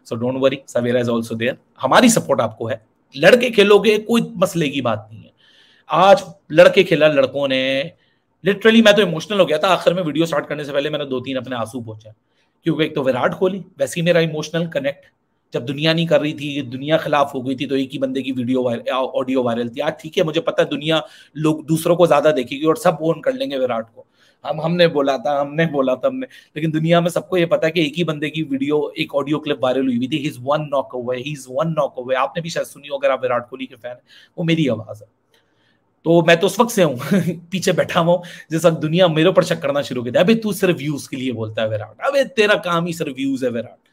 so don't worry Savera is also there हमारी सपोर्ट आपको है लड़के खेलोगे कोई मसले की बात नहीं है आज लड़के खेला लड़कों ने लिटरली मैं तो इमोशनल हो गया था आखिर में वीडियो स्टार्ट करने से पहले मैंने दो तीन अपने आंसू पहुंचे क्योंकि एक तो विराट कोहली वैसे ही मेरा इमोशनल कनेक्ट जब दुनिया नहीं कर रही थी दुनिया खिलाफ हो गई थी तो एक ही बंदे की वीडियो ऑडियो वायरल थी आज ठीक है मुझे पता है दुनिया लोग दूसरों को ज्यादा देखेगी और सब ओन कर लेंगे विराट को हम हमने बोला था हमने बोला था हमने लेकिन दुनिया में सबको ये पता है कि एक ही बंदे की वीडियो एक ऑडियो क्लिप वायरल हुई हुई थी he is one knock away he is one knock away आपने भी शायद सुनी हो अगर आप विराट कोहली के फैन वो मेरी आवाज है तो मैं तो उस वक्त से हूं [LAUGHS] पीछे बैठा हुआ जिस वक्त दुनिया मेरे ऊपर शक करना शुरू कर दिया अबे तू सिर्फ व्यूज के लिए बोलता है विराट अबे तेरा काम ही सिर्फ व्यूज है विराट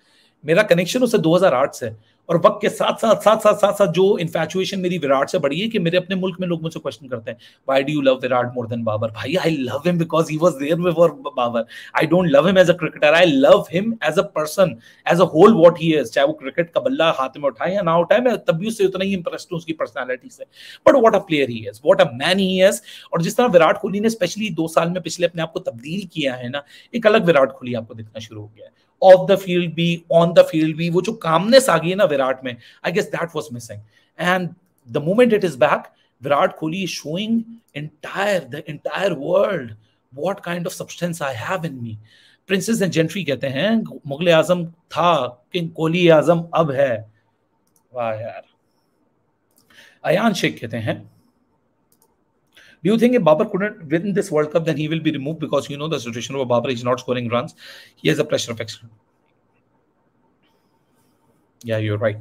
मेरा कनेक्शन उससे 2008 से है और वक्त के साथ साथ साथ साथ साथ साथ जो इन्फेचुएशन मेरी विराट से बढ़ी है कि मेरे अपने मुल्क में लोग मुझसे क्वेश्चन करते हैं why do you love Virat more than Babar भाई I love him because he was there before Babar I don't love him as a cricketer I love him as a person as a whole what he is चाहे वो cricket का बल्ला हाथ में उठाए या ना उठाए मैं तब भी उससे उतना ही इंप्रेस्ड हूँ उसकी पर्सनैलिटी से but what a player he is what a man he is और जिस तरह विराट कोहली ने स्पेशली दो साल में पिछले अपने आप को तब्दील किया है ना एक अलग विराट कोहली आपको दिखना शुरू हो गया है ऑफ द फील्ड भी ऑन द फील्ड भी वो जो कामनेस आ गई है ना विराट में I guess that was missing and the moment it is back Virat Kohli is showing entire the entire world what kind of substance I have in me princes and gentry कहते हैं मुगल आजम था किंग कोहली आजम अब है वाह यार अयान शेख कहते हैं Do you think if Babar couldn't win this World Cup, then he will be removed? Because you know the situation of Babar, he's not scoring runs. He has a pressure of extra. Yeah, you're right.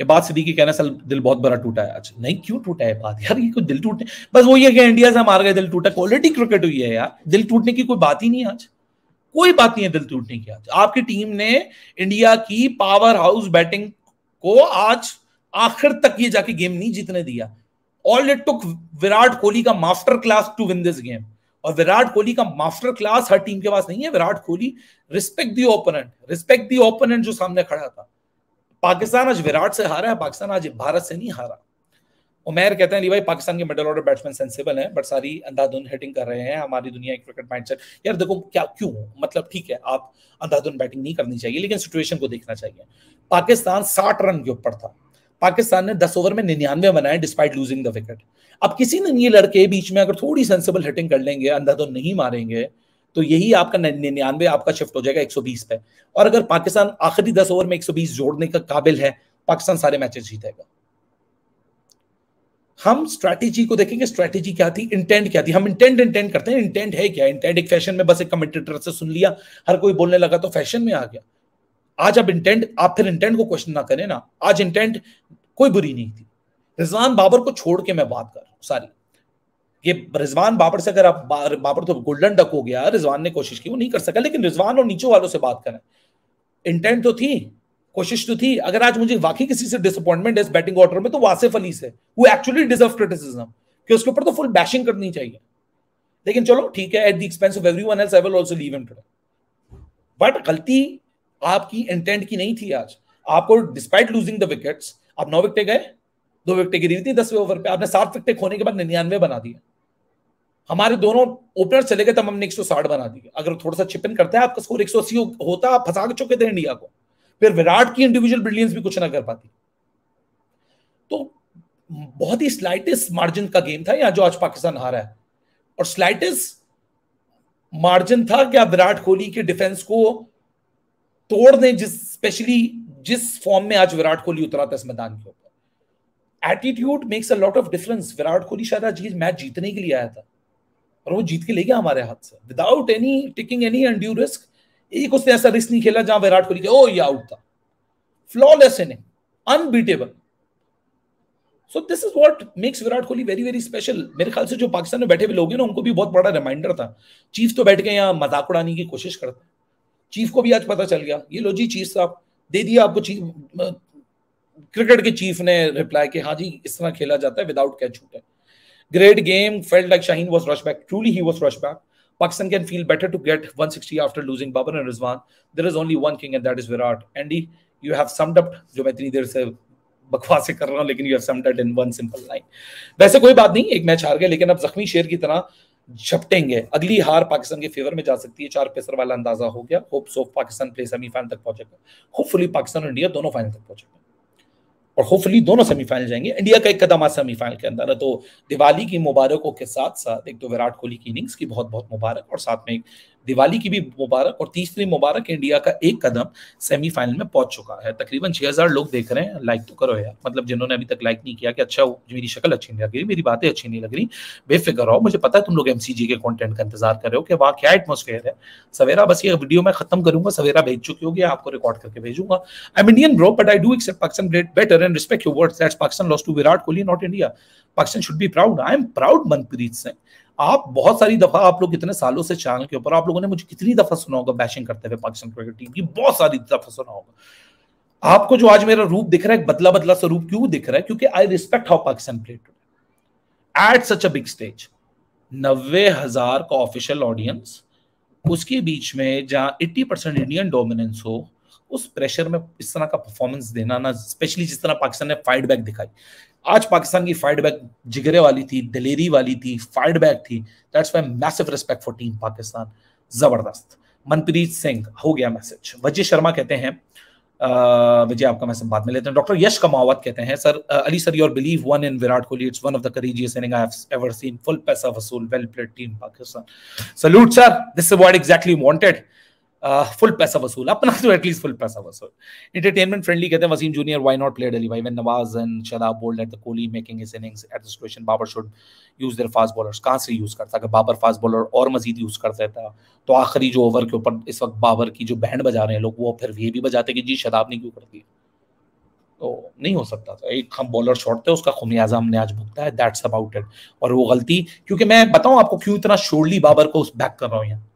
ये बात सिद्दीकी कहना sir दिल बहुत बड़ा टूटा है अच्छा नहीं क्यों टूटा है बात यार ये कोई दिल टूटने बस वो ये कि इंडिया से हम गए दिल टूटा क्वालिटी क्रिकेट हुई है यार दिल टूटने की कोई बात ही नहीं आज कोई बात नहीं है दिल टूटने की आज आपकी टीम ने इंडिया की पावर हाउस बैटिंग को आज आखिर तक ये जाके गेम नहीं जीतने दिया all it took Virat Kohli का master class to win this game और विराट कोहली का मास्टर क्लास हर टीम के पास नहीं है Virat Kohli respect the opponent respect the opponent जो सामने खड़ा था पाकिस्तान आज विराट से हारा है पाकिस्तान आज भारत से नहीं हारा उमेर कहते हैं भाई पाकिस्तान के मिडल ऑर्डर बैट्समैन सेंसिबल हैं बट सारी अंधाधुन हिटिंग कर रहे हैं हमारी दुनिया एक क्रिकेट माइंडसेट यार देखो क्या क्यों मतलब ठीक है आप अंधाधुन बैटिंग नहीं करनी चाहिए लेकिन सिचुएशन को देखना चाहिए पाकिस्तान साठ रन के ऊपर था पाकिस्तान ने दस ओवर में निन्यानवे बनाए डिस्पाइट लूजिंग द विकेट अब किसी ने ये लड़के बीच में अगर थोड़ी सेंसिबल हिटिंग कर लेंगे अंधा तो नहीं मारेंगे तो यही आपका निन्यानवे आपका शिफ्ट हो जाएगा 120 पे और अगर पाकिस्तान आखिरी दस ओवर में 120 जोड़ने का काबिल है पाकिस्तान सारे मैचेस जीतेगा हम स्ट्रैटेजी को देखेंगे स्ट्रैटेजी क्या थी इंटेंट क्या थी हम इंटेंट इंटेंट करते हैं इंटेंट है क्या इंटेंट एक फैशन में बस एक कमेंटेटर से सुन लिया हर कोई बोलने लगा तो फैशन में आ गया आज आप इंटेंट आप फिर इंटेंट को क्वेश्चन ना करें ना आज इंटेंट कोई बुरी नहीं थी रिजवान बाबर को छोड़ के मैं बात कर रहा हूँ सारी ये रिजवान बाबर से अगर आप बाबर तो गोल्डन डक हो गया रिजवान ने कोशिश की वो नहीं कर सका लेकिन रिजवान और नीचे वालों से बात करें इंटेंट तो थी कोशिश तो थी अगर आज मुझे वाकई किसी से डिसअपॉइंटमेंट है बैटिंग ऑर्डर में तो वासिफ अली से वो एक्चुअली डिजर्व क्रिटिसिज्म कि उसके ऊपर तो फुल बैशिंग करनी चाहिए लेकिन चलो ठीक है at the expense of everyone else I will also leave him today but गलती आपकी इंटेंट की नहीं थी आज आपको डिस्पाइट लूजिंग द विकेट्स आप नौ विकटे गए दो विकटे गिरी थी दसवें ओवर पे आपने सात विकटे खोने के बाद निन्यानवे बना दिए हमारे दोनों ओपनर चले गए तब हमने एक बना दिए अगर थोड़ा सा चिपन करता है आपका स्कोर एक होता आप फंसा चुके थे इंडिया को फिर विराट की इंडिविजुअल ब्रिलियंस भी कुछ ना कर पाती तो बहुत ही स्लाइटेस्ट मार्जिन का गेम था यहां जो आज पाकिस्तान हारा है और स्लाइटेस्ट मार्जिन था कि आप विराट कोहली के डिफेंस को तोड़ दें जिस स्पेशली जिस फॉर्म में आज विराट कोहली उतरा था इस मैदान के ऊपर attitude makes a lot of difference Virat Kohli शायद आज मैच जीतने के लिए आया था और वो जीत के ले गया हमारे हाथ से without any taking any undue risk एक उसने ऐसा रिस्क नहीं खेला जहां विराट कोहली ओ oh, ये आउट था flawless inning unbeatable so this is what makes Virat Kohli very very special मेरे ख्याल से जो पाकिस्तान में बैठे हुए लोग हैं ना उनको भी बहुत बड़ा रिमाइंडर था चीफ तो बैठ के यहाँ मजाक उड़ाने की कोशिश करते चीफ को भी आज पता चल गया ये लो जी चीफ साहब दे दिया आपको चीफ क्रिकेट के चीफ ने रिप्लाई किया हाँ जी इस तरह खेला जाता है विदाउट कैच छूट है great game failed like Shaheen was rush back truly he was rush back Pakistan can feel better to get 160 after losing Babar and Rizwan. There is only one king and that is Virat. Andy, you have summed up जो मैं इतनी देर से बकवासें कर रहा हूँ लेकिन you have summed in one simple line वैसे कोई बात नहीं एक मैच हार गया लेकिन अब जख्मी शेर की तरह झपटेंगे अगली हार पाकिस्तान के फेवर में जा सकती है चार पेसर वाला अंदाजा हो गया hope so Pakistan play semifinal तक पहुंचेगा होपफुली पाकिस्तान और इंडिया दोनों फाइनल तक पहुंचेगा और होपफुली दोनों सेमीफाइनल जाएंगे इंडिया का एक कदम आज सेमीफाइनल के अंदर है तो दिवाली की मुबारकों के साथ साथ एक तो विराट कोहली की इनिंग्स की बहुत बहुत मुबारक और साथ में एक दिवाली की भी मुबारक और तीसरी मुबारक इंडिया का एक कदम सेमीफाइनल में पहुंच चुका है तकरीबन छह हजार लोग देख रहे हैं लाइक तो करो यार मतलब जिन्होंने अभी तक लाइक नहीं किया कि अच्छा मेरी शक्ल अच्छी नहीं लग रही मेरी बातें अच्छी नहीं लग रही बेफिक्र हो मुझे पता है तुम लोग एम के कॉन्टेंट का इंतजार कर रहे हो कि वहाँ क्या एटमोसफेयर है सवेरा बस ये वीडियो मैं खत्म करूंगा सवेरा भेज चुकी होगी आपको रिकॉर्ड करके भेजूंगा I am Indian bro but I do accept Pakistan great better and respect your words that's Pakistan loss to Virat Kohli not India Pakistan should be proud I am proud Manpreet Singh आप बहुत सारी दफा आप लोग इतने सालों से चैनल के ऊपर आप लोगों ने मुझे कितनी दफा सुना होगा बैशिंग करते हुए पाकिस्तान क्रिकेट टीम की बहुत सारी दफा सुना होगा आपको जो आज मेरा रूप दिख रहा है बदला बदला सा रूप क्यों दिख रहा है क्योंकि I respect how Pakistan played at such a big stage नब्बे हजार का ऑफिशियल ऑडियंस उसके बीच में जहां 80 परसेंट इंडियन डोमिनेंस हो उस प्रेशर में इस तरह का परफॉर्मेंस देना ना स्पेशली जिस तरह पाकिस्तान ने फाइट बैक दिखाई आज पाकिस्तान की फाइट बैक जिगरे वाली थी दलेरी वाली थी फाइट बैक थी that's why massive respect for team Pakistan जबरदस्त मनप्रीत सिंह हो गया मैसेज वजय शर्मा कहते हैं विजय आपका मैसेज बाद में लेते हैं डॉक्टर यश कमावत कहते हैं sir Ali sir your believe one in Virat Kohli it's one of the courageous inning I have ever seen full पैसा वसूल well played team Pakistan salute sir this is what exactly wanted full पैसा वसूल अपना तो एटलीस्ट फुल पैसा वसूल एंटरटेनमेंट फ्रेंडली कहते हैं Wasim junior why not play daily भाई when Nawaz and Shadab bowled at the Kohli making his innings at the situation Babar should use their fast bowlers कहाँ से यूज करता अगर बाबर फास्ट बॉलर और मजीद यूज कर देता तो आखिरी जो ओवर के ऊपर इस वक्त बाबर की जो बैंड बजा रहे हैं लोग वो फिर ये भी बजाते कि जी शदाब ने क्यों कर दिया तो नहीं हो सकता था एक हम बॉलर शॉट थे उसका खुमियाजा हमने आज भुगता है दैट्स अबाउट इट और वो गलती क्योंकि मैं बताऊं आपको क्यों इतना शोरली बाबर को उस बैक कर रहा हूँ यहाँ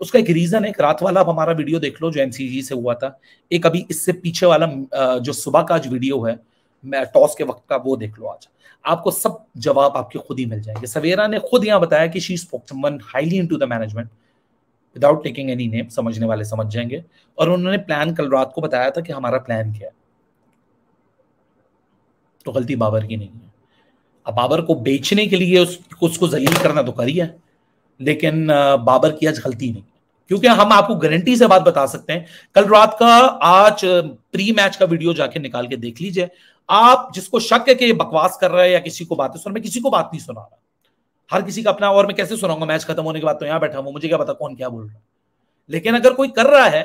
उसका एक रीजन है रात वाला आप हमारा वीडियो देख लो जो एमसीजी से हुआ था एक अभी इससे पीछे वाला जो सुबह का आज वीडियो है टॉस के वक्त का वो देख लो आज आपको सब जवाब आपके खुद ही मिल जाएंगे सवेरा ने खुद यहाँ बताया कि she spoke highly in to the management without taking any name समझने वाले समझ जाएंगे और उन्होंने प्लान कल रात को बताया था कि हमारा प्लान क्या है तो गलती बाबर की नहीं है अब बाबर को बेचने के लिए उस, उसको जलील करना तो करी है लेकिन बाबर की आज गलती नहीं क्योंकि हम आपको गारंटी से बात बता सकते हैं कल रात का आज प्री मैच का वीडियो जाके निकाल के देख लीजिए आप जिसको शक है कि ये बकवास कर रहा है या किसी को बातें सुन मैं किसी को बात नहीं सुना रहा हर किसी का अपना और मैं कैसे सुनाऊंगा मैच खत्म होने के बाद तो यहां बैठा हूं मुझे क्या पता कौन क्या बोल रहा है लेकिन अगर कोई कर रहा है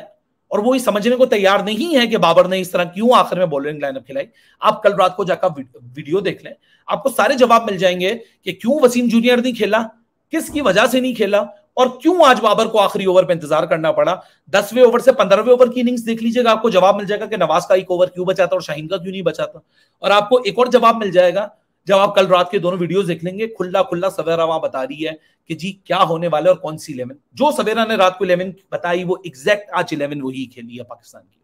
और वो ये समझने को तैयार नहीं है कि बाबर ने इस तरह क्यों आखिर में बॉलिंग लाइनअप खिलाई आप कल रात को जाकर वीडियो देख लें आपको सारे जवाब मिल जाएंगे कि क्यों वसीम जूनियर नहीं खेला किसकी वजह से नहीं खेला और क्यों आज बाबर को आखिरी ओवर पे इंतजार करना पड़ा दसवें ओवर से पंद्रहवें ओवर की इनिंग्स देख लीजिएगा आपको जवाब मिल जाएगा कि नवाज का एक ओवर क्यों बचाता और शाहीन का क्यों नहीं बचाता और आपको एक और जवाब मिल जाएगा जब आप कल रात के दोनों वीडियो देख लेंगे खुला खुल्ला सवेरा वहां बता रही है कि जी क्या होने वाला और कौन सी इलेवन जो सवेरा ने रात को इलेवन बताई वो एग्जैक्ट आज इलेवन वही खेली है पाकिस्तान की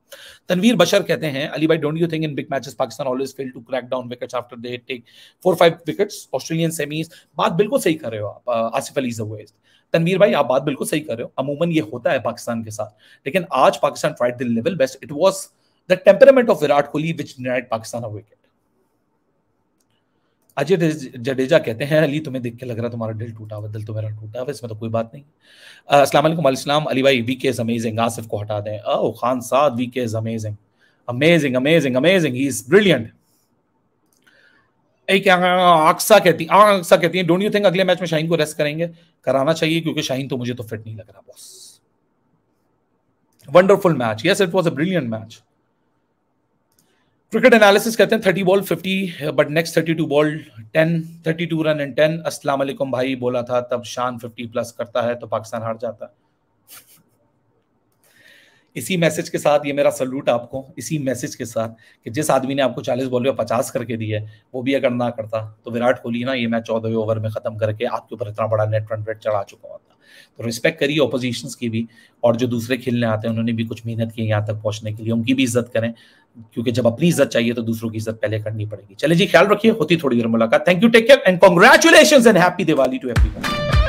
तनवीर बशर कहते हैं अली भाई don't you think in big matches Pakistan always fail to crack down wickets after they take four five wickets Australian semis बात बिल्कुल सही कर रहे हो आप आसिफ अली जवेज तनवीर भाई आप बात बिल्कुल सही कर रहे हो अमूमन ये होता है पाकिस्तान के साथ लेकिन आज Pakistan tried the level best it was the temperament of Virat Kohli which denied Pakistan a wicket Ajay Jadeja कहते हैं अली तुम्हें देख के लग रहा तुम्हारा दिल टूटा हुआ दिल तो मेरा टूटा हुआ इसमें तो कोई बात नहीं अस्सलाम वालेकुम अली भाई वीके इज अमेजिंग आसिफ को हटा दें ओ Khan Saad VK is amazing amazing amazing amazing he is brilliant एक हाँ, आक्सा कहती हाँ, आक्सा कहती है डोंट यू थिंक अगले मैच में शाहीन को रेस्ट करेंगे कराना चाहिए क्योंकि शाहीन तो मुझे तो फिट नहीं लग रहा boss wonderful match yes it was a brilliant match cricket analysis कहते हैं thirty ball fifty but next thirty two ball ten thirty two run and ten Aslam भाई बोला था तब शान फिफ्टी प्लस करता है तो पाकिस्तान हार जाता है इसी मैसेज के साथ ये मेरा सल्यूट आपको इसी मैसेज के साथ कि जिस आदमी ने आपको 40 बॉल में 50 करके दिए वो भी अगर ना करता तो विराट कोहली ना ये मैच चौदहवें ओवर में खत्म करके आपके ऊपर इतना बड़ा नेट रन रेट चढ़ा चुका होता तो रिस्पेक्ट करिए ओपोजिशन की भी और जो दूसरे खेलने आते हैं उन्होंने भी कुछ मेहनत की यहाँ तक पहुंचने के लिए उनकी भी इज्जत करें क्योंकि जब अपनी इज्जत चाहिए तो दूसरों की इज्जत पहले करनी पड़ेगी चले जी ख्याल रखिए होती थोड़ी देर मुलाकात thank you take care and congratulation and happy Diwali to everyone